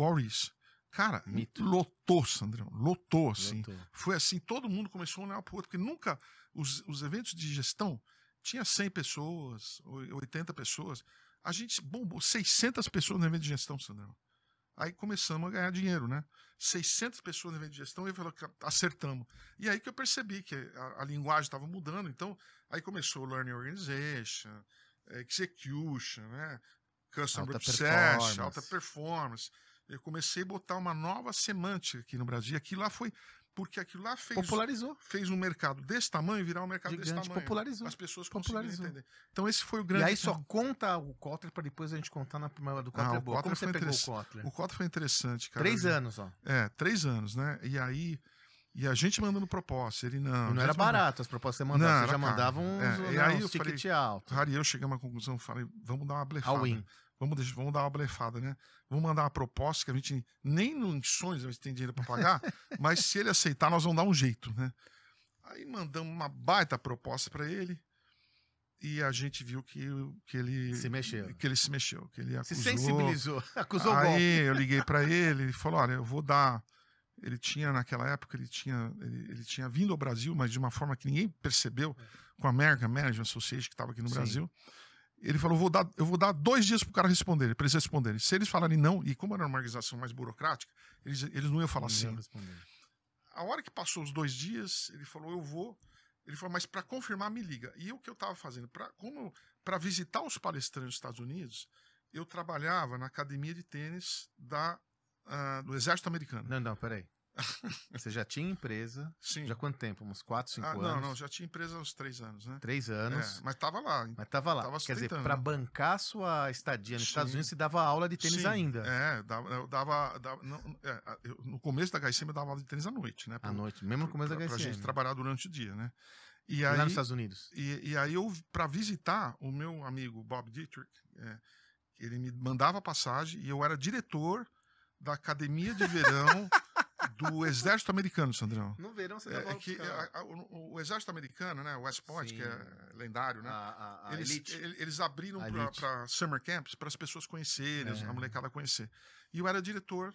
O Cara, Mito. lotou, Sandrão. Lotou, assim. Lotou. Foi assim, todo mundo começou a olhar pro outro, porque nunca os, os eventos de gestão tinha 100 pessoas, 80 pessoas. A gente bombou 600 pessoas no evento de gestão, Sandrão. Aí começamos a ganhar dinheiro, né? 600 pessoas no evento de gestão e falou que acertamos. E aí que eu percebi que a, a linguagem estava mudando. Então, aí começou o Learning Organization, é, Execution, né? Customer alta Obsession, Alta Performance. Eu comecei a botar uma nova semântica aqui no Brasil. Aqui lá foi porque aquilo lá fez popularizou fez um mercado desse tamanho virar um mercado Gigante, desse tamanho popularizou as pessoas popularizou entender então esse foi o grande e aí só conta o Kotler para depois a gente contar na primeira do Kotler ah, é boa. Kotler como você pegou o Kotler o Kotler foi interessante cara três anos ó é três anos né e aí e a gente mandando proposta, ele não. E não era barato as propostas que você mandava, não, você já cara. mandavam uns, é, e né, aí uns eu ticket falei, alto. Cara, eu cheguei a uma conclusão, falei, vamos dar uma blefada. All in vamos, vamos dar uma blefada, né? Vamos mandar uma proposta que a gente nem em sonhos a gente tem dinheiro para pagar, mas se ele aceitar, nós vamos dar um jeito, né? Aí mandamos uma baita proposta para ele e a gente viu que, que ele se mexeu, que ele se mexeu, que ele acusou, se sensibilizou, acusou Aí golpe. eu liguei para ele, ele falou, olha, eu vou dar. Ele tinha naquela época ele tinha ele, ele, tinha vindo ao Brasil, mas de uma forma que ninguém percebeu é. com a American Management Association que estava aqui no Sim. Brasil ele falou: vou dar, eu vou dar dois dias pro cara responder, para eles responderem. Se eles falarem não, e como era uma organização mais burocrática, eles, eles não iam falar não sim. A hora que passou os dois dias, ele falou: eu vou. Ele falou, mas para confirmar, me liga. E o que eu estava fazendo? Para visitar os palestrantes dos Estados Unidos, eu trabalhava na academia de tênis da, uh, do Exército Americano. Não, não, peraí. Você já tinha empresa? Sim. Já quanto tempo? Uns 4, 5 ah, anos? Não, não, já tinha empresa há uns 3 anos, né? 3 anos. É, mas tava lá. Mas tava lá. Tava Quer dizer, para bancar sua estadia nos Sim. Estados Unidos, você dava aula de tênis Sim. ainda. É, dava, eu dava. dava não, é, eu, no começo da HSM eu dava aula de tênis à noite, né? Pra, à noite, mesmo no começo pra, da HSM. Pra gente trabalhar durante o dia, né? E lá aí, nos Estados Unidos. E, e aí eu, para visitar o meu amigo Bob Dietrich, é, ele me mandava passagem e eu era diretor da academia de verão. do exército americano, Sandrão. No verão você tá é, é que a, a, o, o, exército americano, né, o West Point, Sim. que é lendário, né? A, eles, eles, abriram para summer camps para as pessoas conhecerem, é. a molecada conhecer. E eu era diretor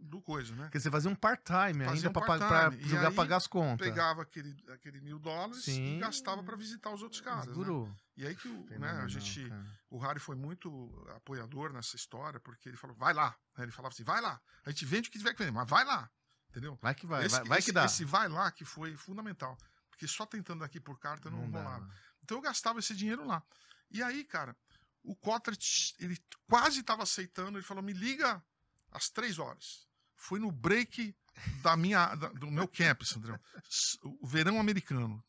do coisa, né? Quer dizer, fazia um part-time ainda um part para jogar pagar as contas. Pegava aquele, aquele mil dólares Sim. e gastava para visitar os outros caras. Né? E aí que o, né, a gente. Cara. O Harry foi muito apoiador nessa história, porque ele falou: vai lá. Aí ele falava assim: vai lá. A gente vende o que tiver que vender, mas vai lá. Entendeu? Vai que vai, esse, vai, esse, que dá. Esse vai lá que foi fundamental. Porque só tentando aqui por carta não, não rolava. Então eu gastava esse dinheiro lá. E aí, cara, o Cotter, ele quase estava aceitando, ele falou: me liga às três horas. Foi no break da minha, da, do meu camp, Sandrão. O verão americano,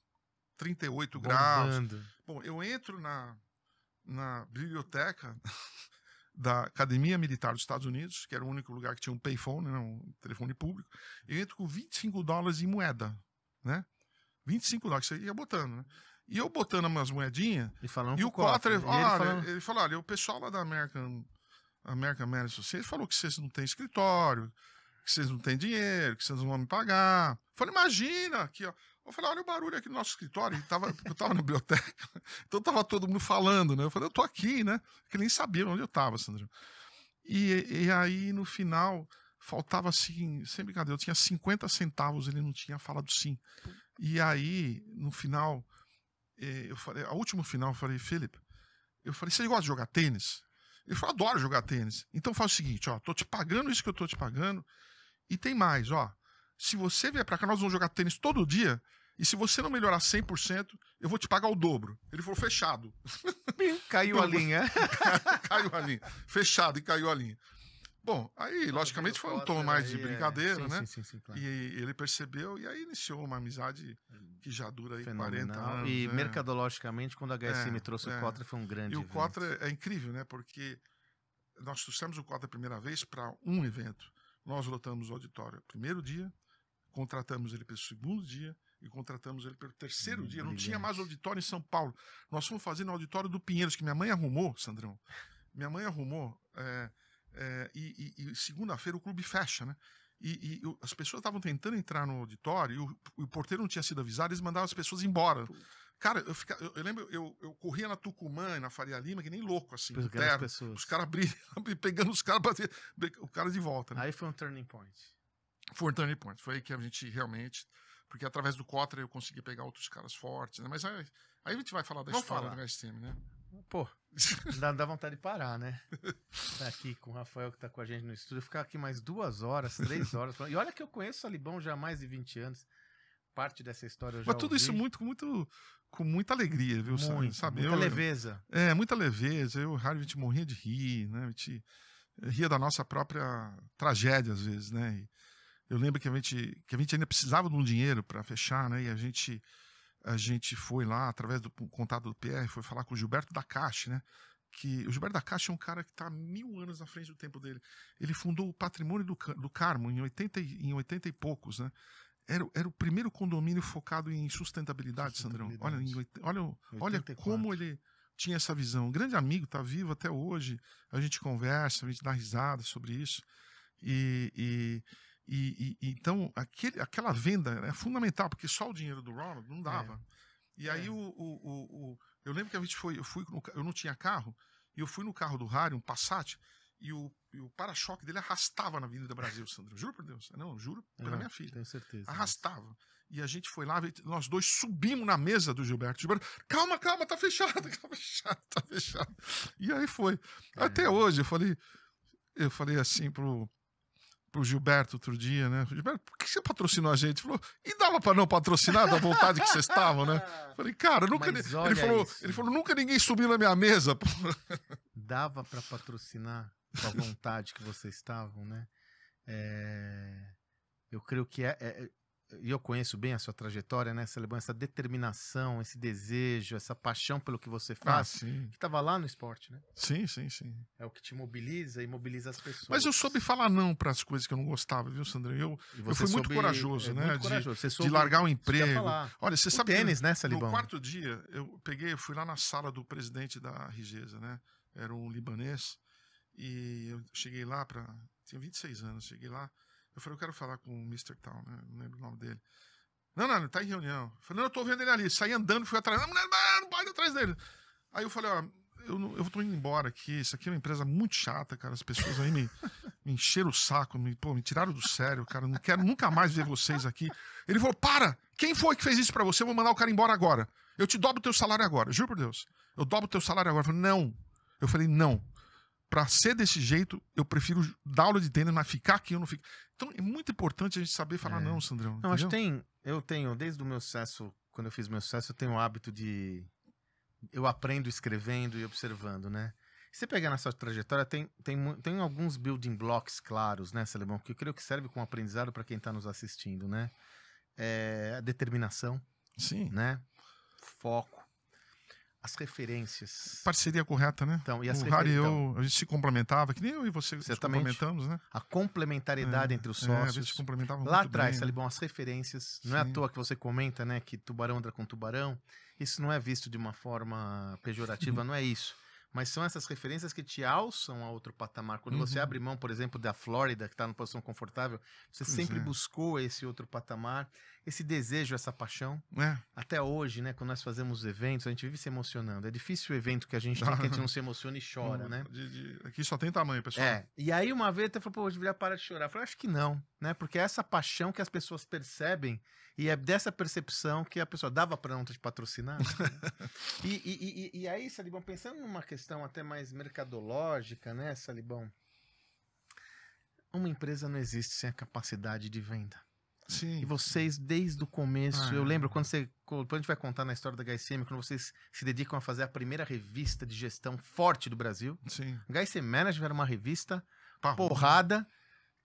38 Bombando. graus. Bom, eu entro na, na biblioteca da Academia Militar dos Estados Unidos, que era o único lugar que tinha um payphone, né, um telefone público. Eu entro com 25 dólares em moeda, né? 25 dólares, você ia botando, né? E eu botando umas moedinhas. E falando e o Cotler, olha, ele, falando... ele falou: olha, o pessoal lá da American American Marriage vocês falou que vocês não têm escritório, que vocês não têm dinheiro, que vocês não vão me pagar. Eu falei, imagina aqui, ó. Eu falei, olha o barulho aqui no nosso escritório. e tava, eu tava na biblioteca, então tava todo mundo falando, né? Eu falei, eu tô aqui, né? Que nem sabiam onde eu tava, Sandro. E, e aí, no final, faltava assim, sem brincadeira, eu tinha 50 centavos, ele não tinha falado sim. E aí, no final, eh, eu falei, a último final, eu falei, Felipe, eu falei, você gosta de jogar tênis? Eu adoro jogar tênis. Então faz o seguinte, ó, tô te pagando isso que eu tô te pagando. E tem mais, ó. Se você vier para cá, nós vamos jogar tênis todo dia. E se você não melhorar 100%, eu vou te pagar o dobro. Ele falou, fechado. Caiu a linha. caiu a linha. Fechado e caiu a linha. Bom, aí, logicamente, foi um tom mais de é, brincadeira, né? Sim, sim, claro. E ele percebeu e aí iniciou uma amizade hum, que já dura aí Fenomenal. 40 anos. E né? mercadologicamente, quando a HSM é, trouxe o Cotra, é. foi um grande E o Cotra é incrível, né? Porque nós trouxemos o Cotra a primeira vez para um evento. Nós lotamos o auditório primeiro dia, contratamos ele pelo segundo dia e contratamos ele pelo terceiro hum, dia. Não tinha mais auditório em São Paulo. Nós fomos fazer no auditório do Pinheiros, que minha mãe arrumou, Sandrão. Minha mãe arrumou. É, é, e, e, e segunda-feira o clube fecha, né? E, e, e, as pessoas estavam tentando entrar no auditório e o, o, porteiro não tinha sido avisado, eles mandavam as pessoas embora. Cara, eu, fica, eu, eu, lembro, eu, eu corria na Tucumã e na Faria Lima, que nem louco, assim, é, terra, os caras pegando os caras, o cara de volta. Né? Aí foi um turning point. Foi um turning point, foi aí que a gente realmente, porque através do Cotra eu consegui pegar outros caras fortes, né? Mas aí, aí a gente vai falar da Vamos história falar. do Gastemi, né? Pô, Dá, dá, vontade de parar, né? Tá aqui com o Rafael que tá com a gente no estúdio. Ficar aqui mais duas horas, três horas. E olha que eu conheço o Salibão já há mais de 20 anos. Parte dessa história eu já Mas tudo ouvi. isso muito, com muito, com muita alegria, viu? Muito, sabe? Muita eu, leveza. É, muita leveza. Eu, Rádio, a gente morria de rir, né? A gente ria da nossa própria tragédia, às vezes, né? E eu lembro que a gente, que a gente ainda precisava de um dinheiro para fechar, né? E a gente a gente foi lá, através do contato do PR, foi falar com o Gilberto da Caixa, né? Que o Gilberto da Caixa é um cara que está mil anos na frente do tempo dele. Ele fundou o Patrimônio do, do Carmo em 80, em 80 e poucos, né? Era, era o primeiro condomínio focado em sustentabilidade, sustentabilidade. Sandrão. Olha, olha, olha como ele tinha essa visão. Um grande amigo, está vivo até hoje. A gente conversa, a gente dá risada sobre isso. e, e e, e, então, aquele, aquela venda né, é fundamental, porque só o dinheiro do Ronald não é. dava. É. E aí, é. o, o, o, eu lembro que a gente foi, eu, fui no, eu não tinha carro, e eu fui no carro do Harry, um Passat, e o, o para-choque dele arrastava na Avenida Brasil, Sandro. Juro por Deus. Não, juro pela ah, minha filha. Tenho certeza. Arrastava. E a gente foi lá, nós dois subimos na mesa do Gilberto. Gilberto, calma, calma, tá fechado, tá fechado, tá fechado. E aí foi. É. Até hoje, eu falei, eu falei assim pro, pro Gilberto outro dia, né? Gilberto, por que você patrocinou a gente? Falou, e dava para não patrocinar da vontade que vocês estavam, né? Falei, cara, nunca. Ele falou, ele falou, nunca ninguém subiu na minha mesa. Dava para patrocinar com a vontade que vocês estavam, né? É... Eu creio que é, é, e eu conheço bem a sua trajetória, né, Celebão? Essa determinação, esse desejo, essa paixão pelo que você ah, faz, ah, que estava lá no esporte, né? Sim, sim, sim. É o que te mobiliza e mobiliza as pessoas. Mas eu soube falar não para as coisas que eu não gostava, viu, Sandro? Eu, eu fui muito corajoso, é, né? Muito corajoso. De, você soube, de largar o emprego. Olha, você o sabe. Tênis, né, Celebão? No quarto dia, eu peguei, eu fui lá na sala do presidente da Rigeza, né? Era um libanês. E eu cheguei lá para. Tinha 26 anos, cheguei lá. Eu falei, eu quero falar com o Mr. Tal, né? Não lembro o nome dele. Não, não, ele tá em reunião. Eu falei, não, eu tô vendo ele ali. Saí andando, fui atrás. Não, não, não pode atrás dele. Aí eu falei, ó, eu, eu tô indo embora aqui. Isso aqui é uma empresa muito chata, cara. As pessoas aí me, me encheram o saco, me, pô, me tiraram do sério, cara. Não quero nunca mais ver vocês aqui. Ele falou: para! Quem foi que fez isso para você? Eu vou mandar o cara embora agora. Eu te dobro o teu salário agora. Juro por Deus. Eu dobro o teu salário agora. Eu falei, não. Eu falei, não para ser desse jeito, eu prefiro dar aula de tênis, mas ficar aqui eu não fico. Então é muito importante a gente saber falar é. não, Sandrão. Não, acho que tem. Eu tenho, desde o meu sucesso, quando eu fiz meu sucesso, eu tenho o hábito de. Eu aprendo escrevendo e observando, né? Se você pegar nessa trajetória, tem, tem, tem alguns building blocks claros, né, Celebão? Que eu creio que serve como aprendizado para quem está nos assistindo, né? É, a determinação. Sim. Né? Foco as referências. Parceria correta, né? Então, e as o Harry e eu, então. a gente se complementava, que nem eu e você se complementamos, né? A complementariedade é, entre os sócios. É, a gente se complementava Lá atrás, bem, Salibão, né? as referências. Sim. Não é à toa que você comenta, né, que tubarão entra com tubarão. Isso não é visto de uma forma pejorativa, uhum. não é isso. Mas são essas referências que te alçam a outro patamar. Quando uhum. você abre mão, por exemplo, da Flórida, que está numa posição confortável, você pois sempre é. buscou esse outro patamar esse desejo, essa paixão. É. Até hoje, né, quando nós fazemos eventos, a gente vive se emocionando. É difícil o evento que a gente tem, que a gente não se emociona e chora, né? De, de... Aqui só tem tamanho, pessoal. É. E aí uma vez até falou, pô, eu deveria parar de chorar. Eu falei, acho que não, né? Porque é essa paixão que as pessoas percebem e é dessa percepção que a pessoa dava para não te patrocinar. Né? e, e, e, e aí, Salibão, pensando numa questão até mais mercadológica, né, Salibão? Uma empresa não existe sem a capacidade de venda. Sim. E vocês, desde o começo, ah. eu lembro quando você. Quando a gente vai contar na história da HSM, quando vocês se dedicam a fazer a primeira revista de gestão forte do Brasil. Sim. HSM Management era uma revista porrada.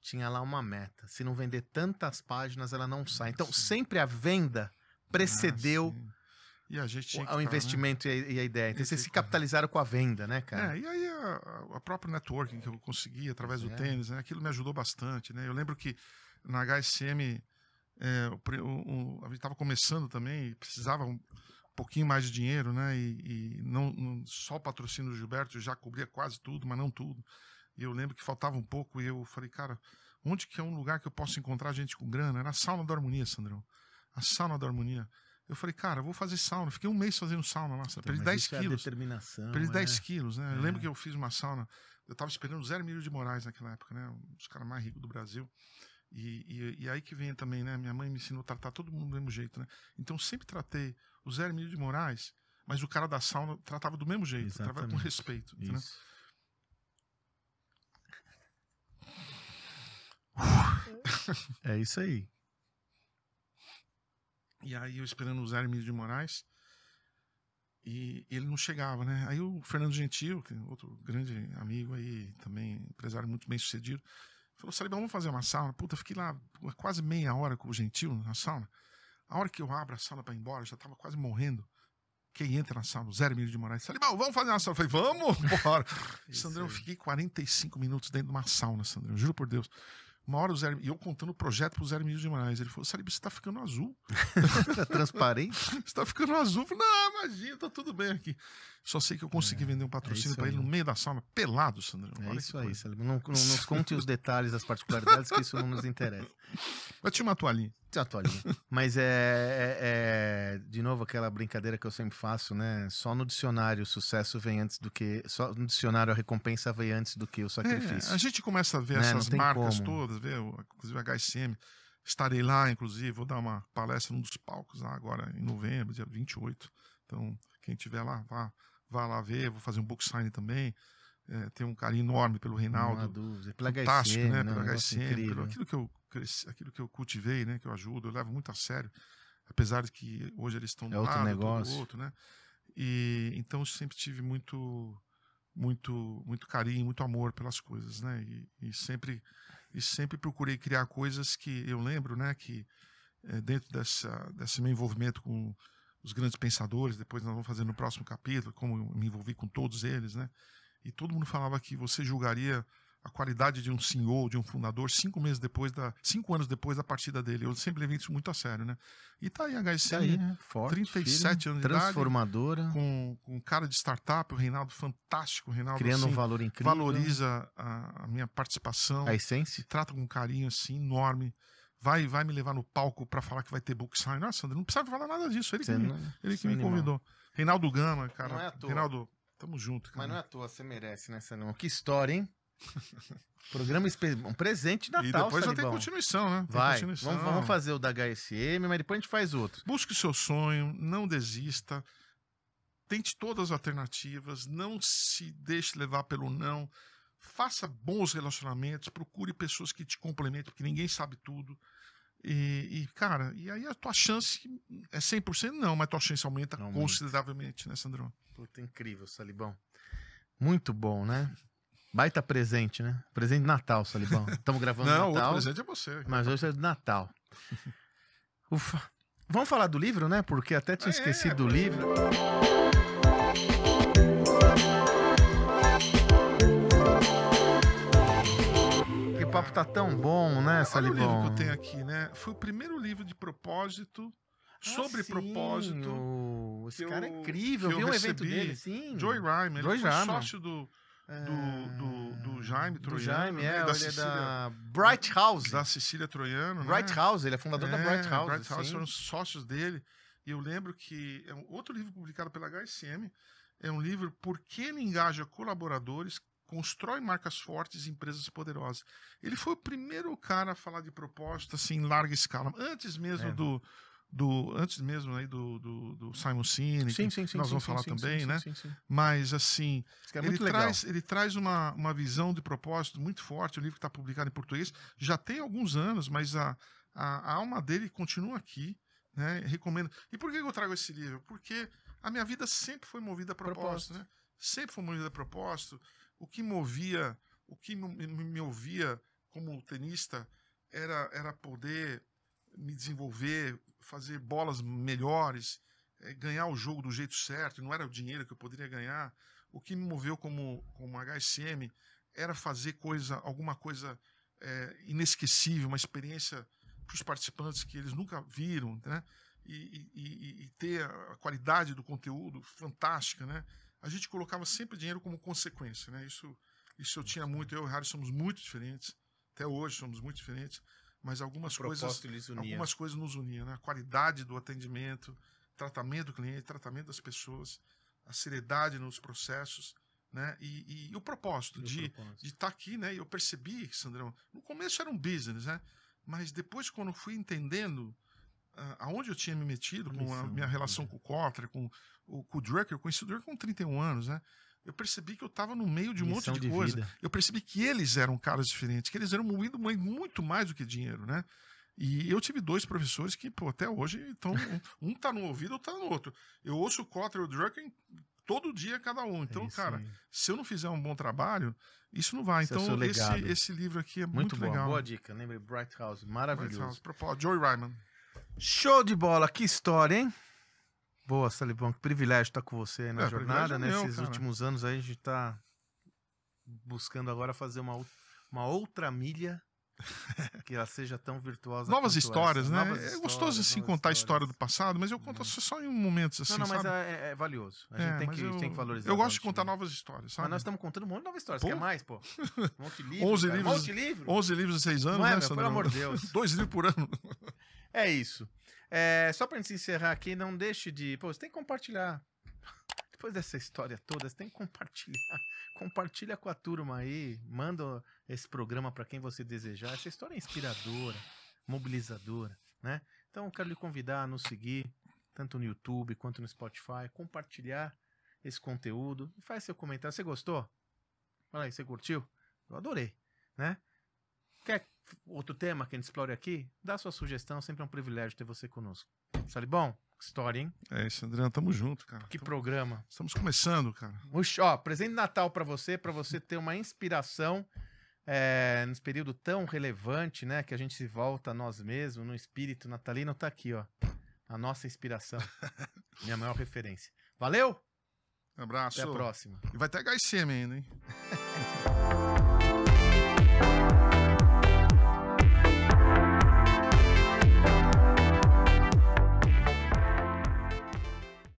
Tinha lá uma meta. Se não vender tantas páginas, ela não sai. Então, sim. sempre a venda precedeu. Ah, e a gente o, o né? investimento né? e, a, ideia. Então, vocês se capitalizaram com a venda, né, cara? É, e aí a, a própria networking que eu consegui através é. do tênis, né? Aquilo me ajudou bastante, né? Eu lembro que na HSM é, o, o, a gente estava começando também e precisava um pouquinho mais de dinheiro, né? E, e não, não, só o patrocínio do Gilberto já cobria quase tudo, mas não tudo. E eu lembro que faltava um pouco e eu falei, cara, onde que é um lugar que eu posso encontrar gente com grana? Era a sauna da harmonia, Sandrão. A sauna da harmonia. Eu falei, cara, eu vou fazer sauna. Fiquei um mês fazendo sauna lá, perdi 10 é quilos. É determinação. Perdi é. 10 quilos, né? É. Eu lembro é. que eu fiz uma sauna. Eu estava esperando o Zé Emílio de Moraes naquela época, né? Um dos caras mais ricos do Brasil. E, e, e, aí que vem também, né? Minha mãe me ensinou a tratar todo mundo do mesmo jeito, né? Então sempre tratei o Zé Hermínio de Moraes, mas o cara da sauna tratava do mesmo jeito, Exatamente. tratava com respeito. Isso. Né? É isso aí. E aí eu esperando o Zé Hermínio de Moraes, e ele não chegava, né? Aí o Fernando Gentil, que é outro grande amigo aí, também empresário muito bem sucedido, Falou, Salibão, vamos fazer uma sauna. Puta, fiquei lá quase meia hora com o gentil na sauna. A hora que eu abro a sauna para ir embora, eu já tava quase morrendo. Quem entra na sauna, zero mil de Moraes, Salibão, vamos fazer uma sauna. Eu falei, vamos, bora. Sandrão, eu fiquei 45 minutos dentro de uma sauna, Sandrão, juro por Deus. Uma hora o Zé e eu contando o projeto para o Zé Emílio de Moraes. Ele falou, Sarib, você está ficando azul. Está transparente? você está ficando azul. Eu falei, não, imagina, está tudo bem aqui. Só sei que eu consegui é, vender um patrocínio é para ele no meio da sala, pelado, sandro É Olha isso aí, Sandrão. Não, não nos conte os detalhes, as particularidades, que isso não nos interessa. Mas tinha uma toalhinha uma então, toalhinha. Mas é, é, é, De novo, aquela brincadeira que eu sempre faço, né? Só no dicionário o sucesso vem antes do que. Só no dicionário a recompensa vem antes do que o sacrifício. É, a gente começa a ver né? essas marcas como. todas, vê, inclusive a HSM. Estarei lá, inclusive, vou dar uma palestra num dos palcos lá agora, em novembro, dia 28. Então, quem tiver lá, vá, vá lá ver, vou fazer um book sign também é, tenho um carinho enorme pelo Reinaldo. Não há dúvida. Pela fantástico, HSM, né? Não, né? pelo HSM, pelo, aquilo, que eu cresci, aquilo que eu cultivei, né? Que eu ajudo, eu levo muito a sério. Apesar de que hoje eles estão é do outro lado, negócio. outro, né? E, então eu sempre tive muito muito muito carinho, muito amor pelas coisas, né? E, e sempre e sempre procurei criar coisas que eu lembro, né? Que é, dentro dessa desse meu envolvimento com os grandes pensadores, depois nós vamos fazer no próximo capítulo como eu me envolvi com todos eles, né? e todo mundo falava que você julgaria a qualidade de um senhor, de um fundador, cinco meses depois da, cinco anos depois da partida dele. Eu sempre levei isso muito a sério, né? E tá aí a HSM, tá aí, né? Forte, 37 anos de transformadora. idade. Transformadora. Com, com cara de startup, o Reinaldo fantástico, o Reinaldo. Criando assim, um valor incrível. Valoriza a, a minha participação. A essência. Trata com um carinho, assim, enorme vai vai me levar no palco para falar que vai ter book sign. Nossa, André não precisa falar nada disso. Ele que, me, é ele que me convidou. Reinaldo Gama, cara. Não é Reinaldo, Tamo junto, cara. Mas não é à toa, você merece, né, Sanão? Que história, hein? Programa um presente de Natal, E depois Salibão. já tem continuação, né? Vai, continuação. Vamos, vamos, fazer o da HSM, mas depois a gente faz outro. Busque o seu sonho, não desista. Tente todas as alternativas, não se deixe levar pelo não. Faça bons relacionamentos, procure pessoas que te complementem, porque ninguém sabe tudo. E, e, cara, e aí a tua chance é 100%? Não, mas tua chance aumenta consideravelmente, né, Sandrão? Puta, incrível, Salibão. Muito bom, né? Baita presente, né? Presente de Natal, Salibão. Estamos gravando Não, Natal. Não, o presente é você. Mas hoje é de Natal. Ufa. Vamos falar do livro, né? Porque até tinha ah, esquecido é, do livro. papo tá, tá tão bom, né, Salibão? Olha o livro que eu tenho aqui, né? Foi o primeiro livro de propósito, ah, sobre ah, propósito. Esse cara é incrível, eu vi um evento dele, sim. Joy Ryan ele Joy foi sócio do, do, do, do ah, Jaime Troiano. Do Jaime, né? é, da, Cecília, é da Bright House. Da Cecília Troiano. Né? Bright House, ele é fundador é, da Bright House. Bright House sim. foram sócios dele. E eu lembro que é um outro livro publicado pela HSM. É um livro Por que ele engaja colaboradores constrói marcas fortes e empresas poderosas. Ele foi o primeiro cara a falar de proposta assim, em larga escala, antes mesmo é. do do antes mesmo aí né, do, do, do Simon Sinek, sim, sim, sim, nós vamos falar também, né? Mas assim, é ele, traz, ele traz uma, uma visão de propósito muito forte. O livro está publicado em português já tem alguns anos, mas a, a, a alma dele continua aqui. Né? Recomendo. E por que eu trago esse livro? Porque a minha vida sempre foi movida a propósito, propósito. né? Sempre foi movida a propósito o que movia, o que me movia como tenista era era poder me desenvolver, fazer bolas melhores, eh, ganhar o jogo do jeito certo, não era o dinheiro que eu poderia ganhar. O que me moveu como, como HSM era fazer coisa, alguma coisa é, inesquecível, uma experiência para os participantes que eles nunca viram, né? E, e, e, ter a qualidade do conteúdo fantástica, né? a gente colocava sempre dinheiro como consequência, né? Isso, isso eu tinha muito. Eu e o Harry somos muito diferentes. Até hoje somos muito diferentes. Mas algumas coisas, algumas coisas nos uniam, né? A qualidade do atendimento, tratamento do cliente, tratamento das pessoas, a seriedade nos processos. Né? E, e, e o propósito e de estar tá aqui, né? Eu percebi, Sandrão, no começo era um business, né? Mas depois, quando fui entendendo ah, aonde eu tinha me metido com a minha relação com o Kotler, com, com o Drucker, eu conheci o Drucker com 31 anos, né? Eu percebi que eu estava no meio de um Missão monte de, de coisa. Vida. Eu percebi que eles eram caras diferentes, que eles eram movidos muito mais do que dinheiro, né? E eu tive dois professores que, pô, até hoje estão. Um, está tá no ouvido, outro tá no outro. Eu ouço o Kotler e o Drucker todo dia cada um. É então, é cara, se eu não fizer um bom trabalho, isso não vai. É então, esse então, é esse, esse, livro aqui é muito, muito legal. Boa, boa dica. Lembre Bright House, maravilhoso. Bright House, Joy Ryman. Show de bola, que história, hein? Boa, Salibão, que privilégio estar com você aí na é, jornada, né? Nesses últimos anos aí a gente tá buscando agora fazer uma, uma outra milha que ela seja tão virtuosa. Novas histórias, essa. né? Novas é gostoso assim contar histórias. a história do passado, mas eu conto é. só em momentos assim. Não, não, mas é, é, é, valioso. A gente é, tem que, eu, tem, que, valorizar. Eu gosto de contar né? novas histórias, sabe? Mas nós estamos contando um monte de novas histórias. Pô? Quer mais, pô? Um monte de livro. 11 livros. Um monte de livro. 11 livros em 6 anos, não é, né? Meu, pelo amor de Deus. Dois livros por ano. É isso. É, só pra gente encerrar aqui, não deixe de. Pô, você tem que compartilhar. Depois dessa história toda, você tem que compartilhar. Compartilha com a turma aí. Manda esse programa para quem você desejar. Essa história é inspiradora, mobilizadora, né? Então, eu quero lhe convidar a nos seguir, tanto no YouTube quanto no Spotify. Compartilhar esse conteúdo. faz seu comentário. Você gostou? Fala aí, você curtiu? Eu adorei, né? Quer outro tema que a gente explore aqui, dá sua sugestão, sempre é um privilégio ter você conosco. Salibão, história, hein? É isso, Adriano, tamo junto, cara. Que tamo... programa. Estamos começando, cara. Uxa, ó, presente de Natal para você, para você ter uma inspiração é, nesse período tão relevante, né, que a gente se volta a nós mesmos, no espírito natalino, tá aqui, ó. A nossa inspiração. Minha maior referência. Valeu? Um abraço. Até a próxima. E vai ter HSM ainda, hein?